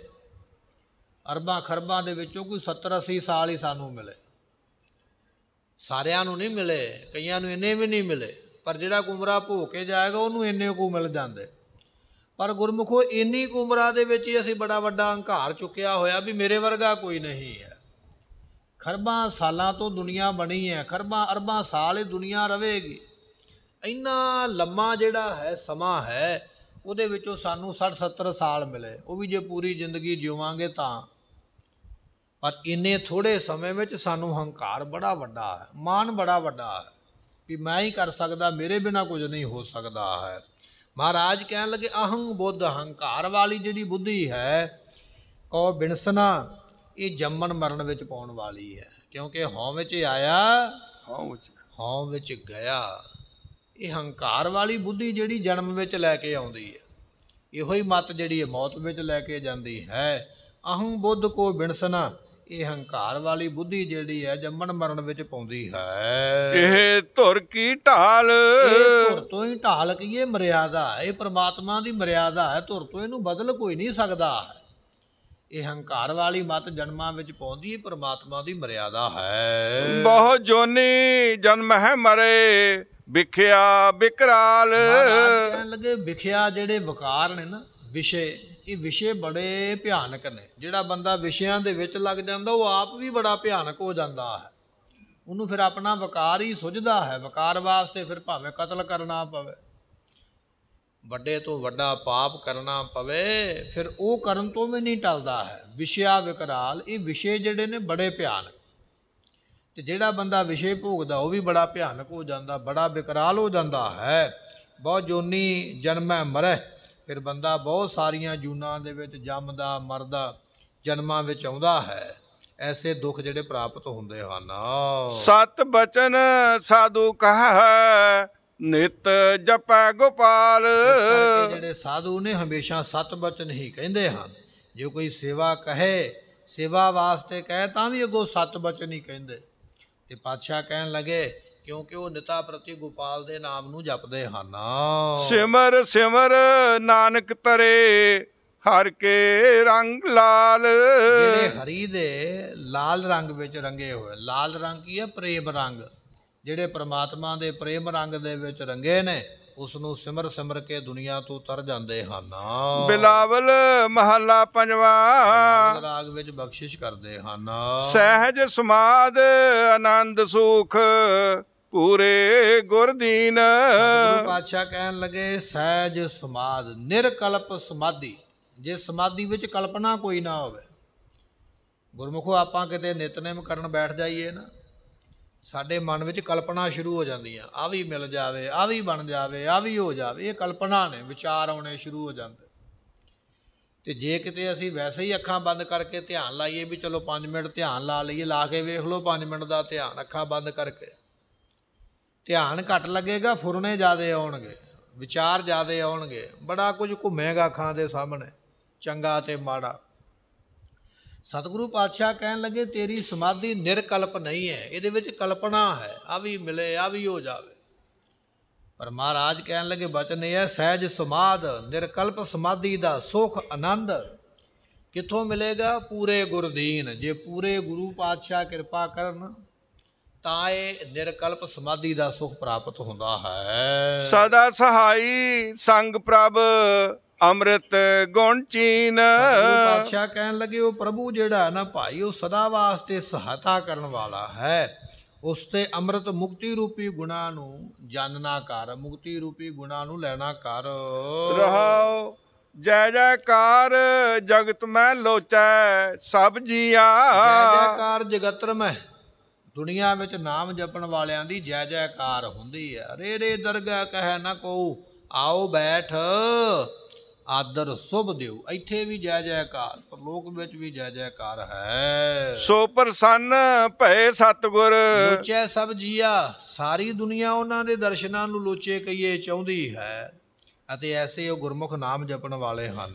ਅਰਬਾਂ ਖਰਬਾਂ ਦੇ ਵਿੱਚੋਂ ਕੋਈ 70 80 ਸਾਲ ਹੀ ਸਾਨੂੰ ਮਿਲੇ ਸਾਰਿਆਂ ਨੂੰ ਨਹੀਂ ਮਿਲੇ ਕਈਆਂ ਨੂੰ ਇੰਨੇ ਵੀ ਨਹੀਂ ਮਿਲੇ ਪਰ ਜਿਹੜਾ ਕੁਮਰਾ ਭੋ ਕੇ ਜਾਏਗਾ ਉਹਨੂੰ ਇੰਨੇ ਕੁ ਮਿਲ ਜਾਂਦੇ ਪਰ ਗੁਰਮੁਖੋ ਇੰਨੀ ਕੁਮਰਾ ਦੇ ਵਿੱਚ ਹੀ ਅਸੀਂ ਬੜਾ ਵੱਡਾ ਹੰਕਾਰ ਚੁੱਕਿਆ ਹੋਇਆ ਵੀ ਮੇਰੇ ਵਰਗਾ ਕੋਈ ਨਹੀਂ ਹੈ ਖਰਬਾਂ ਸਾਲਾਂ ਤੋਂ ਦੁਨੀਆ ਬਣੀ ਹੈ ਖਰਬਾਂ ਅਰਬਾਂ ਸਾਲ ਇਹ ਦੁਨੀਆ ਰਹੇਗੀ ਇੰਨਾ ਲੰਮਾ ਜਿਹੜਾ ਹੈ ਸਮਾਂ ਹੈ ਉਹਦੇ ਵਿੱਚੋਂ ਸਾਨੂੰ 60 70 ਸਾਲ ਮਿਲੇ ਉਹ ਵੀ ਜੇ ਪੂਰੀ ਜ਼ਿੰਦਗੀ ਜਿਵਾਂਗੇ ਤਾਂ ਪਰ ਇੰਨੇ ਥੋੜੇ ਸਮੇਂ ਵਿੱਚ ਸਾਨੂੰ ਹੰਕਾਰ ਬੜਾ ਵੱਡਾ ਹੈ ਮਾਨ ਬੜਾ ਵੱਡਾ ਹੈ ਕਿ ਮੈਂ ਹੀ ਕਰ ਸਕਦਾ ਮੇਰੇ ਬਿਨਾ ਕੁਝ ਨਹੀਂ ਹੋ ਸਕਦਾ ਹੈ ਮਹਾਰਾਜ ਕਹਿਣ ਲੱਗੇ ਅਹੰ ਬੁੱਧ ਹੰਕਾਰ ਵਾਲੀ ਜਿਹੜੀ ਬੁੱਧੀ ਹੈ ਕੋ ਬਿਨਸਨਾ ਇਹ ਜੰਮਣ ਮਰਨ ਵਿੱਚ ਪਾਉਣ ਵਾਲੀ ਹੈ ਕਿਉਂਕਿ ਹਉ ਵਿੱਚ ਆਇਆ ਹਉ ਵਿੱਚ ਹਉ ਵਿੱਚ ਗਿਆ ਇਹ ਹੰਕਾਰ ਵਾਲੀ ਬੁੱਧੀ ਜਿਹੜੀ ਜਨਮ ਵਿੱਚ ਲੈ ਕੇ ਆਉਂਦੀ ਹੈ ਇਹੋ ਹੀ ਮਤ ਜਿਹੜੀ ਹੈ ਮੌਤ ਵਿੱਚ ਲੈ ਕੇ ਜਾਂਦੀ ਹੈ ਅਹੰ ਬੁੱਧ ਕੋ ਬਿਨਸਨਾ ਇਹ ਹੰਕਾਰ ਵਾਲੀ ਬੁੱਧੀ ਜਿਹੜੀ ਹੈ ਜੰਮਣ ਮਰਨ ਵਿੱਚ ਪਾਉਂਦੀ ਹੈ ਇਹ ਧੁਰ ਕੀ ਢਾਲ ਇਹ ਧੁਰ ਤੋਂ ਹੀ ਢਾਲ ਕੀ ਇਹ ਮਰਿਆਦਾ ਇਹ ਪ੍ਰਮਾਤਮਾ ਦੀ ਮਰਿਆਦਾ ਹੈ ਧੁਰ ਤੋਂ ਇਹਨੂੰ ਬਦਲ ਕੋਈ ਨਹੀਂ ਸਕਦਾ ਇਹ ਹੰਕਾਰ ਵਾਲੀ ਮਤ ਜਨਮਾਂ ਵਿੱਚ ਪਾਉਂਦੀ ਹੈ ਪ੍ਰਮਾਤਮਾ ਦੀ ਮਰਿਆਦਾ ਹੈ ਬਹੁ ਜੋਨੀ ਜਨਮ ਹੈ ਮਰੇ ਵਿਖਿਆ ਵਿਕਰਾਲ ਲੱਗੇ ਵਿਖਿਆ ਜਿਹੜੇ ਵਿਕਾਰ ਨੇ ਨਾ ਵਿਸ਼ੇ ਇਹ ਵਿਸ਼ੇ ਬੜੇ ਭਿਆਨਕ ਨੇ ਜਿਹੜਾ ਬੰਦਾ ਵਿਸ਼ਿਆਂ ਦੇ ਵਿੱਚ ਲੱਗ ਜਾਂਦਾ ਉਹ ਆਪ ਵੀ ਬੜਾ ਭਿਆਨਕ ਹੋ ਜਾਂਦਾ ਹੈ ਉਹਨੂੰ ਫਿਰ ਆਪਣਾ ਵਕਾਰ ਹੀ ਸੁਝਦਾ ਹੈ ਵਕਾਰ ਵਾਸਤੇ ਫਿਰ ਭਾਵੇਂ ਕਤਲ ਕਰਨਾ ਪਵੇ ਵੱਡੇ ਤੋਂ ਵੱਡਾ ਪਾਪ ਕਰਨਾ ਪਵੇ ਫਿਰ ਉਹ ਕਰਨ ਤੋਂ ਵੀ ਨਹੀਂ ਟਲਦਾ ਹੈ ਵਿਸ਼ਿਆ ਵਿਕਰਾਲ ਇਹ ਵਿਸ਼ੇ ਜਿਹੜੇ ਨੇ ਬੜੇ ਭਿਆਨਕ ਤੇ ਜਿਹੜਾ ਬੰਦਾ ਵਿਸ਼ੇ ਭੋਗਦਾ ਉਹ ਵੀ ਬੜਾ ਭਿਆਨਕ ਹੋ ਜਾਂਦਾ ਬੜਾ ਵਿਕਰਾਲ ਹੋ ਜਾਂਦਾ ਹੈ ਬਹੁ ਜੋਨੀ ਜਨਮੈ ਮਰੈ ਫਿਰ ਬੰਦਾ ਬਹੁਤ ਸਾਰੀਆਂ ਜੂਨਾਂ ਦੇ ਵਿੱਚ ਜੰਮਦਾ ਮਰਦਾ ਜਨਮਾਂ ਵਿੱਚ ਆਉਂਦਾ ਹੈ ਐਸੇ ਦੁੱਖ ਜਿਹੜੇ ਪ੍ਰਾਪਤ ਹੁੰਦੇ ਹਨ ਸਤ ਬਚਨ ਸਾਧੂ ਕਹ ਨਿਤ ਜਪੈ ਗੋਪਾਲ ਜਿਹੜੇ ਸਾਧੂ ਨੇ ਹਮੇਸ਼ਾ ਸਤ ਬਚਨ ਹੀ ਕਹਿੰਦੇ ਹਨ ਜੇ ਕੋਈ ਸੇਵਾ ਕਹੇ ਸੇਵਾ ਵਾਸਤੇ ਕਹੇ ਤਾਂ ਵੀ ਅਗੋ ਸਤ ਬਚਨ ਹੀ ਕਹਿੰਦੇ ਤੇ ਪਾਤਸ਼ਾਹ ਕਹਿਣ ਲੱਗੇ ਕਿਉਂਕਿ ਉਹ ਨਿਤਾ ਪ੍ਰਤੀ ਗੋਪਾਲ ਦੇ ਨਾਮ ਨੂੰ ਜਪਦੇ ਹਨ ਸਿਮਰ ਸਿਮਰ ਨਾਨਕ ਤਰੇ ਹਰ ਕੇ ਰੰਗ ਲਾਲ ਜਿਹੜੇ ਹਰੀ ਦੇ ਲਾਲ ਰੰਗ ਵਿੱਚ ਰੰਗੇ ਹੋਏ ਲਾਲ ਰੰਗ ਕੀ ਹੈ ਪ੍ਰੇਮ ਰੰਗ ਜਿਹੜੇ ਪ੍ਰਮਾਤਮਾ ਦੇ ਪ੍ਰੇਮ ਰੰਗ ਦੇ ਵਿੱਚ ਰੰਗੇ ਨੇ ਉਸ ਨੂੰ ਸਿਮਰ ਸਿਮਰ ਕੇ ਦੁਨੀਆ ਤੋਂ ਤਰ ਜਾਂਦੇ ਹਨ ਬਿਲਾਵਲ ਮਹੱਲਾ ਪੰਜਵਾ ਰਾਗ ਵਿੱਚ ਬਖਸ਼ਿਸ਼ ਕਰਦੇ ਹਨ ਸਹਿਜ ਸਮਾਦ ਆਨੰਦ ਸੁਖ ਪੂਰੇ ਗੁਰਦੀਨ ਗੁਰੂ ਪਾਤਸ਼ਾਹ ਕਹਿਣ ਲੱਗੇ ਸਹਿਜ ਸਮਾਦ ਨਿਰਕਲਪ ਸਮਾਧੀ ਜੇ ਸਮਾਧੀ ਵਿੱਚ ਕਲਪਨਾ ਕੋਈ ਨਾ ਹੋਵੇ ਗੁਰਮੁਖੋ ਆਪਾਂ ਕਿਤੇ ਨਿਤਨੇਮ ਕਰਨ ਬੈਠ ਜਾਈਏ ਨਾ ਸਾਡੇ ਮਨ ਵਿੱਚ ਕਲਪਨਾ ਸ਼ੁਰੂ ਹੋ ਜਾਂਦੀ ਆ ਆ ਵੀ ਮਿਲ ਜਾਵੇ ਆ ਵੀ ਬਣ ਜਾਵੇ ਆ ਵੀ ਹੋ ਜਾਵੇ ਇਹ ਕਲਪਨਾ ਨੇ ਵਿਚਾਰ ਆਉਣੇ ਸ਼ੁਰੂ ਹੋ ਜਾਂਦੇ ਤੇ ਜੇ ਕਿਤੇ ਅਸੀਂ ਵੈਸੇ ਹੀ ਅੱਖਾਂ ਬੰਦ ਕਰਕੇ ਧਿਆਨ ਲਾਈਏ ਵੀ ਚਲੋ 5 ਮਿੰਟ ਧਿਆਨ ਲਾ ਲਈਏ ਲਾ ਕੇ ਵੇਖ ਲਓ 5 ਮਿੰਟ ਦਾ ਧਿਆਨ ਅੱਖਾਂ ਬੰਦ ਕਰਕੇ ਧਿਆਨ ਘਟ ਲੱਗੇਗਾ ਫੁਰਨੇ ਜਾਦੇ ਆਉਣਗੇ ਵਿਚਾਰ ਜਾਦੇ ਆਉਣਗੇ ਬੜਾ ਕੁਝ ਘੁੰਮੇਗਾ ਖਾਂ ਦੇ ਸਾਹਮਣੇ ਚੰਗਾ ਤੇ ਮਾੜਾ ਸਤਿਗੁਰੂ ਪਾਤਸ਼ਾਹ ਕਹਿਣ ਲੱਗੇ ਤੇਰੀ ਸਮਾਧੀ ਨਿਰਕਲਪ ਨਹੀਂ ਹੈ ਇਹਦੇ ਵਿੱਚ ਕਲਪਨਾ ਹੈ ਆ ਵੀ ਮਿਲੇ ਆ ਵੀ ਹੋ ਜਾਵੇ ਪਰ ਮਹਾਰਾਜ ਕਹਿਣ ਲੱਗੇ ਬਚਨ ਇਹ ਹੈ ਸਹਿਜ ਸਮਾਧ ਨਿਰਕਲਪ ਸਮਾਧੀ ਦਾ ਸੁਖ ਆਨੰਦ ਕਿੱਥੋਂ ਮਿਲੇਗਾ ਪੂਰੇ ਗੁਰਦੀਨ ਜੇ ਪੂਰੇ ਗੁਰੂ ਪਾਤਸ਼ਾਹ ਕਿਰਪਾ ਕਰਨ ਤਾਂ ਇਹ ਨਿਰਕਲਪ ਸਮਾਧੀ ਦਾ ਸੁਖ ਪ੍ਰਾਪਤ ਹੁੰਦਾ ਹੈ ਸਦਾ ਸਹਾਈ ਸੰਗ ਪ੍ਰਭ ਅੰਮ੍ਰਿਤ ਗੁਣ ਚੀਨ ਪਾਤਸ਼ਾਹ ਕਹਿਣ ਲੱਗੇ ਉਹ ਪ੍ਰਭੂ ਜਿਹੜਾ ਨਾ ਭਾਈ ਉਹ ਸਦਾ ਵਾਸਤੇ ਸਹਾਇਤਾ ਕਰਨ ਵਾਲਾ ਹੈ ਉਸ ਤੇ ਅੰਮ੍ਰਿਤ ਮੁਕਤੀ ਰੂਪੀ ਗੁਣਾ ਨੂੰ ਜਾਣਨਾ ਕਰ ਮੁਕਤੀ ਰੂਪੀ ਗੁਣਾ ਨੂੰ ਲੈਣਾ ਕਰ ਰਹਾਓ ਜੈ ਜੈਕਾਰ ਜਗਤ ਮੈਂ ਲੋਚੈ ਸਭ ਜੀਆ ਜੈ ਜੈਕਾਰ ਜਗਤਰ ਮੈਂ ਦੁਨੀਆ ਵਿੱਚ ਨਾਮ ਜਪਣ ਵਾਲਿਆਂ ਦੀ ਜੈ ਜੈਕਾਰ ਹੁੰਦੀ ਹੈ ਰੇ ਰੇ ਦਰਗਾਹ ਕਹੈ ਨਾ ਕੋ ਆਓ ਬੈਠ ਆਦਰ ਸੁਭ ਦਿਓ ਇੱਥੇ ਵੀ ਜੈ ਜੈਕਾਰ ਲੋਕ ਵਿੱਚ ਵੀ ਜੈ ਜੈਕਾਰ ਹੈ ਸੋ ਪ੍ਰਸੰਨ ਭਏ ਸਤਗੁਰ ਲੋਚੈ ਸਭ ਜੀਆ ਸਾਰੀ ਦੁਨੀਆ ਉਹਨਾਂ ਦੇ ਦਰਸ਼ਨਾਂ ਨੂੰ ਲੋਚੇ ਕਈਏ ਚਾਹੁੰਦੀ ਹੈ ਅਤੇ ਐਸੇ ਉਹ ਗੁਰਮੁਖ ਨਾਮ ਜਪਣ ਵਾਲੇ ਹਨ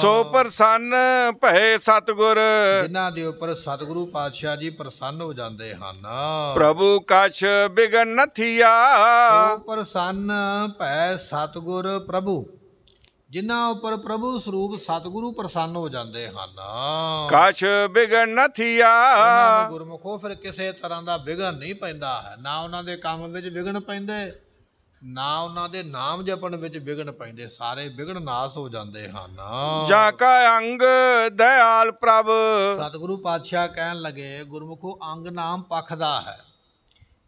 ਸੋ ਪ੍ਰਸੰਨ ਭਏ ਸਤਗੁਰ ਜਿਨ੍ਹਾਂ ਦੇ ਉੱਪਰ ਸਤਗੁਰੂ ਪਾਤਸ਼ਾਹ ਜੀ ਪ੍ਰਸੰਨ ਹੋ ਜਾਂਦੇ ਹਨ ਪ੍ਰਭੂ ਕਛ ਬਿਗਨ ਨਥੀਆ ਸੋ ਪ੍ਰਸੰਨ ਭਏ ਸਤਗੁਰ ਪ੍ਰਭੂ ਜਿਨ੍ਹਾਂ ਉੱਪਰ ਪ੍ਰਭੂ ਸਰੂਪ ਸਤਗੁਰੂ ਪ੍ਰਸੰਨ ਹੋ ਜਾਂਦੇ ਹਨ ਕਛ ਬਿਗਨ ਨਥੀਆ ਗੁਰਮੁਖੋ ਫਿਰ ਕਿਸੇ ਤਰ੍ਹਾਂ ਦਾ ਬਿਗਨ ਨਹੀਂ ਪੈਂਦਾ ਹੈ ਨਾ ਉਹਨਾਂ ਦੇ ਕੰਮ ਵਿੱਚ ਵਿਗਨ ਪੈਂਦੇ ਨਾ ਉਹਨਾਂ ਦੇ ਨਾਮ ਜਪਣ ਵਿੱਚ ਵਿਗੜ ਪੈਂਦੇ ਸਾਰੇ ਵਿਗਣ ਨਾਸ ਹੋ ਜਾਂਦੇ ਹਨ ਜਾ ਕਾ ਅੰਗ ਦਇਆਲ ਪ੍ਰਭ ਸਤਿਗੁਰੂ ਪਾਤਸ਼ਾਹ ਕਹਿਣ ਲਗੇ ਗੁਰਮੁਖੋ ਅੰਗ ਨਾਮ ਪੱਖ ਦਾ ਹੈ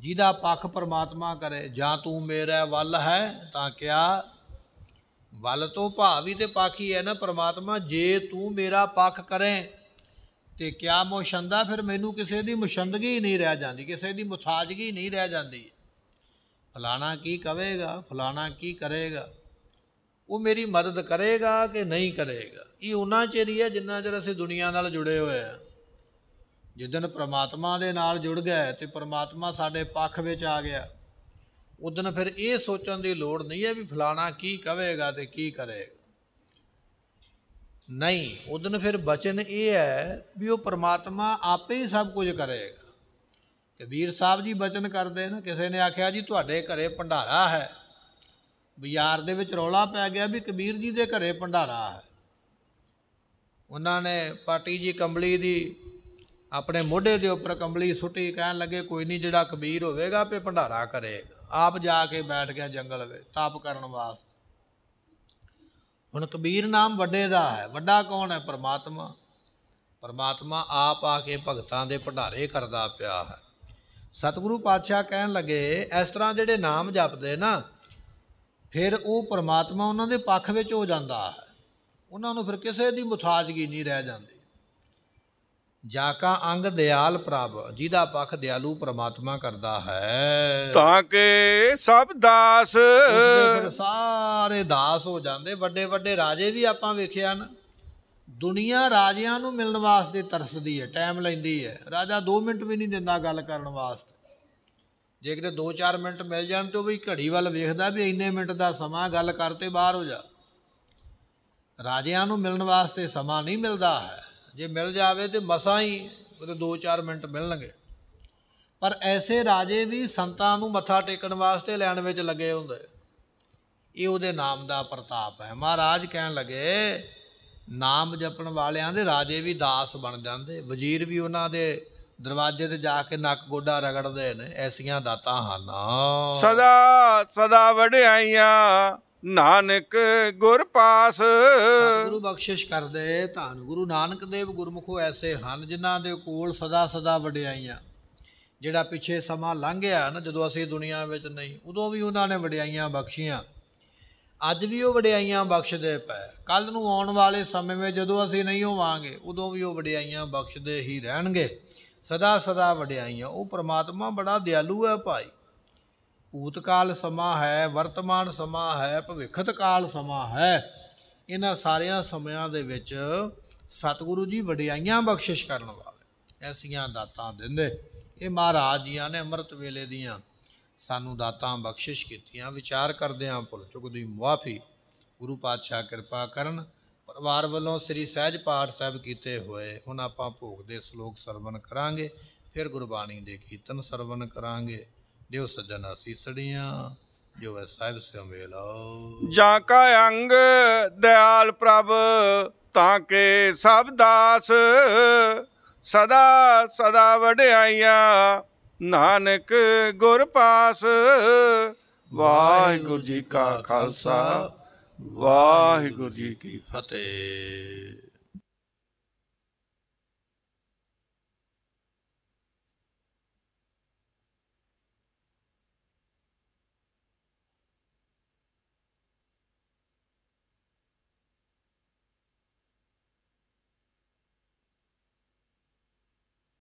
ਜਿਹਦਾ ਪੱਖ ਪਰਮਾਤਮਾ ਕਰੇ ਜਾਂ ਤੂੰ ਮੇਰਾ ਵੱਲ ਹੈ ਤਾਂ ਕਿਆ ਵੱਲ ਤੋਂ ਭਾਵੀ ਤੇ ਪਾਖੀ ਹੈ ਨਾ ਪਰਮਾਤਮਾ ਜੇ ਤੂੰ ਮੇਰਾ ਪੱਖ ਕਰੇ ਤੇ ਕਿਆ ਮੋਸ਼ੰਦਾ ਫਿਰ ਮੈਨੂੰ ਕਿਸੇ ਦੀ ਮੁਸ਼ੰਦਗੀ ਨਹੀਂ ਰਹਿ ਜਾਂਦੀ ਕਿਸੇ ਦੀ ਮੁਸਾਜਗੀ ਨਹੀਂ ਰਹਿ ਜਾਂਦੀ ਫਲਾਣਾ ਕੀ ਕਵੇਗਾ ਫਲਾਣਾ ਕੀ ਕਰੇਗਾ ਉਹ ਮੇਰੀ ਮਦਦ ਕਰੇਗਾ ਕਿ ਨਹੀਂ ਕਰੇਗਾ ਇਹ ਉਹਨਾਂ ਚ ਰਹੀ ਹੈ ਜਿੰਨਾ ਚਿਰ ਅਸੀਂ ਦੁਨੀਆ ਨਾਲ ਜੁੜੇ ਹੋਏ ਆ ਜਿੱਦਨ ਪ੍ਰਮਾਤਮਾ ਦੇ ਨਾਲ ਜੁੜ ਗਏ ਤੇ ਪ੍ਰਮਾਤਮਾ ਸਾਡੇ ਪੱਖ ਵਿੱਚ ਆ ਗਿਆ ਉਦੋਂ ਫਿਰ ਇਹ ਸੋਚਣ ਦੀ ਲੋੜ ਨਹੀਂ ਹੈ ਵੀ ਫਲਾਣਾ ਕੀ ਕਵੇਗਾ ਤੇ ਕੀ ਕਰੇਗਾ ਨਹੀਂ ਉਦੋਂ ਫਿਰ ਬਚਨ ਇਹ ਹੈ ਵੀ ਉਹ ਪ੍ਰਮਾਤਮਾ ਆਪੇ ਹੀ ਸਭ ਕੁਝ ਕਰੇਗਾ ਕਬੀਰ ਸਾਹਿਬ ਜੀ ਬਚਨ ਕਰਦੇ ਨੇ ਕਿਸੇ ਨੇ ਆਖਿਆ ਜੀ ਤੁਹਾਡੇ ਘਰੇ ਭੰਡਾਰਾ ਹੈ ਬਾਜ਼ਾਰ ਦੇ ਵਿੱਚ ਰੌਲਾ ਪੈ ਗਿਆ ਵੀ ਕਬੀਰ ਜੀ ਦੇ ਘਰੇ ਭੰਡਾਰਾ ਹੈ ਉਹਨਾਂ ਨੇ ਪਾਟੀ ਜੀ ਕੰਬਲੀ ਦੀ ਆਪਣੇ ਮੋਢੇ ਦੇ ਉੱਪਰ ਕੰਬਲੀ ਸੁੱਟੀ ਕਹਿਣ ਲੱਗੇ ਕੋਈ ਨਹੀਂ ਜਿਹੜਾ ਕਬੀਰ ਹੋਵੇਗਾ ਤੇ ਭੰਡਾਰਾ ਕਰੇਗਾ ਆਪ ਜਾ ਕੇ ਬੈਠ ਗਿਆ ਜੰਗਲ ਵਿੱਚ ਤਪ ਕਰਨ ਵਾਸ ਹੁਣ ਕਬੀਰ ਨਾਮ ਵੱਡੇ ਦਾ ਹੈ ਵੱਡਾ ਕੌਣ ਹੈ ਪਰਮਾਤਮਾ ਪਰਮਾਤਮਾ ਆਪ ਆ ਕੇ ਭਗਤਾਂ ਦੇ ਭੰਡਾਰੇ ਕਰਦਾ ਪਿਆ ਹੈ ਸਤਿਗੁਰੂ ਪਾਤਸ਼ਾਹ ਕਹਿਣ ਲੱਗੇ ਇਸ ਤਰ੍ਹਾਂ ਜਿਹੜੇ ਨਾਮ ਜਪਦੇ ਨਾ ਫਿਰ ਉਹ ਪ੍ਰਮਾਤਮਾ ਉਹਨਾਂ ਦੇ ਪੱਖ ਵਿੱਚ ਹੋ ਜਾਂਦਾ ਹੈ ਉਹਨਾਂ ਨੂੰ ਫਿਰ ਕਿਸੇ ਦੀ ਮੁਤਾਜਗੀ ਨਹੀਂ ਰਹਿ ਜਾਂਦੀ ਜਾ ਕਾ ਅੰਗ ਦਿਆਲ ਪ੍ਰਭ ਜਿਹਦਾ ਪੱਖ ਦਿਆਲੂ ਪ੍ਰਮਾਤਮਾ ਕਰਦਾ ਹੈ ਤਾਂ ਕਿ ਸਭ ਦਾਸ ਸਾਰੇ ਦਾਸ ਹੋ ਜਾਂਦੇ ਵੱਡੇ ਵੱਡੇ ਰਾਜੇ ਵੀ ਆਪਾਂ ਵੇਖਿਆ ਨਾ ਦੁਨੀਆ ਰਾਜਿਆਂ ਨੂੰ ਮਿਲਣ ਵਾਸਤੇ ਤਰਸਦੀ ਹੈ ਟਾਈਮ ਲੈਂਦੀ ਹੈ ਰਾਜਾ 2 ਮਿੰਟ ਵੀ ਨਹੀਂ ਦਿੰਦਾ ਗੱਲ ਕਰਨ ਵਾਸਤੇ ਜੇ ਕਿਤੇ 2-4 ਮਿੰਟ ਮਿਲ ਜਾਣ ਤੇ ਉਹ ਵੀ ਘੜੀ ਵੱਲ ਵੇਖਦਾ ਵੀ ਇੰਨੇ ਮਿੰਟ ਦਾ ਸਮਾਂ ਗੱਲ ਕਰਤੇ ਬਾਹਰ ਹੋ ਜਾ ਰਾਜਿਆਂ ਨੂੰ ਮਿਲਣ ਵਾਸਤੇ ਸਮਾਂ ਨਹੀਂ ਮਿਲਦਾ ਹੈ ਜੇ ਮਿਲ ਜਾਵੇ ਤੇ ਮਸਾਂ ਹੀ ਉਹਦੇ 2-4 ਮਿੰਟ ਮਿਲਣਗੇ ਪਰ ਐਸੇ ਰਾਜੇ ਵੀ ਸੰਤਾਂ ਨੂੰ ਮੱਥਾ ਟੇਕਣ ਵਾਸਤੇ ਲੈਣ ਵਿੱਚ ਲੱਗੇ ਹੁੰਦੇ ਇਹ ਉਹਦੇ ਨਾਮ ਦਾ ਪ੍ਰਤਾਪ ਹੈ ਮਹਾਰਾਜ ਕਹਿਣ ਲੱਗੇ ਨਾਮ ਜਪਣ ਵਾਲਿਆਂ ਦੇ ਰਾਜੇ ਵੀ ਦਾਸ ਬਣ ਜਾਂਦੇ ਵਜ਼ੀਰ ਵੀ ਉਹਨਾਂ ਦੇ ਦਰਵਾਜ਼ੇ ਤੇ ਜਾ ਕੇ ਨੱਕ ਗੋਡਾ ਰਗੜਦੇ ਨੇ ਐਸੀਆਂ ਦਾਤਾਂ ਹਨ ਸਦਾ ਸਦਾ ਵਡਿਆਈਆਂ ਨਾਨਕ ਗੁਰ ਪਾਸ ਗੁਰੂ ਬਖਸ਼ਿਸ਼ ਕਰਦੇ ਧੰਨ ਗੁਰੂ ਨਾਨਕ ਦੇਵ ਗੁਰਮੁਖੋ ਐਸੇ ਹਨ ਜਿਨ੍ਹਾਂ ਦੇ ਕੋਲ ਸਦਾ ਸਦਾ ਵਡਿਆਈਆਂ ਜਿਹੜਾ ਪਿੱਛੇ ਸਮਾਂ ਲੰਘ ਗਿਆ ਨਾ ਜਦੋਂ ਅਸੀਂ ਦੁਨੀਆ ਵਿੱਚ ਨਹੀਂ ਉਦੋਂ ਵੀ ਉਹਨਾਂ ਨੇ ਵਡਿਆਈਆਂ ਬਖਸ਼ੀਆਂ ਅੱਜ ਵੀ ਉਹ ਵਡਿਆਈਆਂ ਬਖਸ਼ਦੇ ਪਏ ਕੱਲ ਨੂੰ ਆਉਣ ਵਾਲੇ ਸਮੇਂ ਵਿੱਚ ਜਦੋਂ ਅਸੀਂ ਨਹੀਂ ਹੋਵਾਂਗੇ ਉਦੋਂ ਵੀ ਉਹ ਵਡਿਆਈਆਂ ਬਖਸ਼ਦੇ ਹੀ ਰਹਿਣਗੇ ਸਦਾ ਸਦਾ ਵਡਿਆਈਆਂ ਉਹ ਪ੍ਰਮਾਤਮਾ ਬੜਾ ਦਿਆਲੂ ਹੈ ਭਾਈ ਭੂਤਕਾਲ ਸਮਾਂ ਹੈ ਵਰਤਮਾਨ ਸਮਾਂ ਹੈ ਭਵਿੱਖਤ ਕਾਲ ਸਮਾਂ ਹੈ ਇਹਨਾਂ ਸਾਰਿਆਂ ਸਮਿਆਂ ਦੇ ਵਿੱਚ ਸਤਿਗੁਰੂ ਜੀ ਵਡਿਆਈਆਂ ਬਖਸ਼ਿਸ਼ ਕਰਨ ਵਾਲੇ ਐਸੀਆਂ ਦਾਤਾਂ ਦਿੰਦੇ ਇਹ ਮਹਾਰਾਜ ਜੀਆਂ ਨੇ ਅੰਮ੍ਰਿਤ ਵੇਲੇ ਦੀਆਂ ਸਾਨੂੰ ਦਾਤਾਂ ਬਖਸ਼ਿਸ਼ ਕੀਤੀਆਂ ਵਿਚਾਰ ਕਰਦੇ ਆਂ ਭੁੱਲ ਚੁੱਕ ਦੀ ਮੁਆਫੀ ਗੁਰੂ ਪਾਤਸ਼ਾਹ ਕਿਰਪਾ ਕਰਨ ਪਰਿਵਾਰ ਵੱਲੋਂ ਸ੍ਰੀ ਸਹਿਜ ਪਾਠ ਸਾਹਿਬ ਕੀਤੇ ਹੋਏ ਹੁਣ ਆਪਾਂ ਭੋਗ ਦੇ ਸ਼ਲੋਕ ਸਰਵਨ ਕਰਾਂਗੇ ਫਿਰ ਗੁਰਬਾਣੀ ਦੇ ਕੀਰਤਨ ਸਰਵਨ ਕਰਾਂਗੇ ਦਿਓ ਸੱਜਣਾ ਸੀਸੜੀਆਂ ਜੋ ਵੈ ਸਾਹਿਬ ਸਿਓ ਮੇਲਾ ਜਾਂ ਕਾ ਅੰਗ ਦਿਆਲ ਪ੍ਰਭ ਤਾਂ ਕੇ ਸਭ ਦਾਸ ਸਦਾ ਸਦਾ ਵਡਿਆਈਆਂ ਨਾਨਕ ਗੁਰ ਪਾਸ ਵਾਹਿਗੁਰੂ ਜੀ ਕਾ ਖਾਲਸਾ ਵਾਹਿਗੁਰੂ ਜੀ ਕੀ ਫਤਿਹ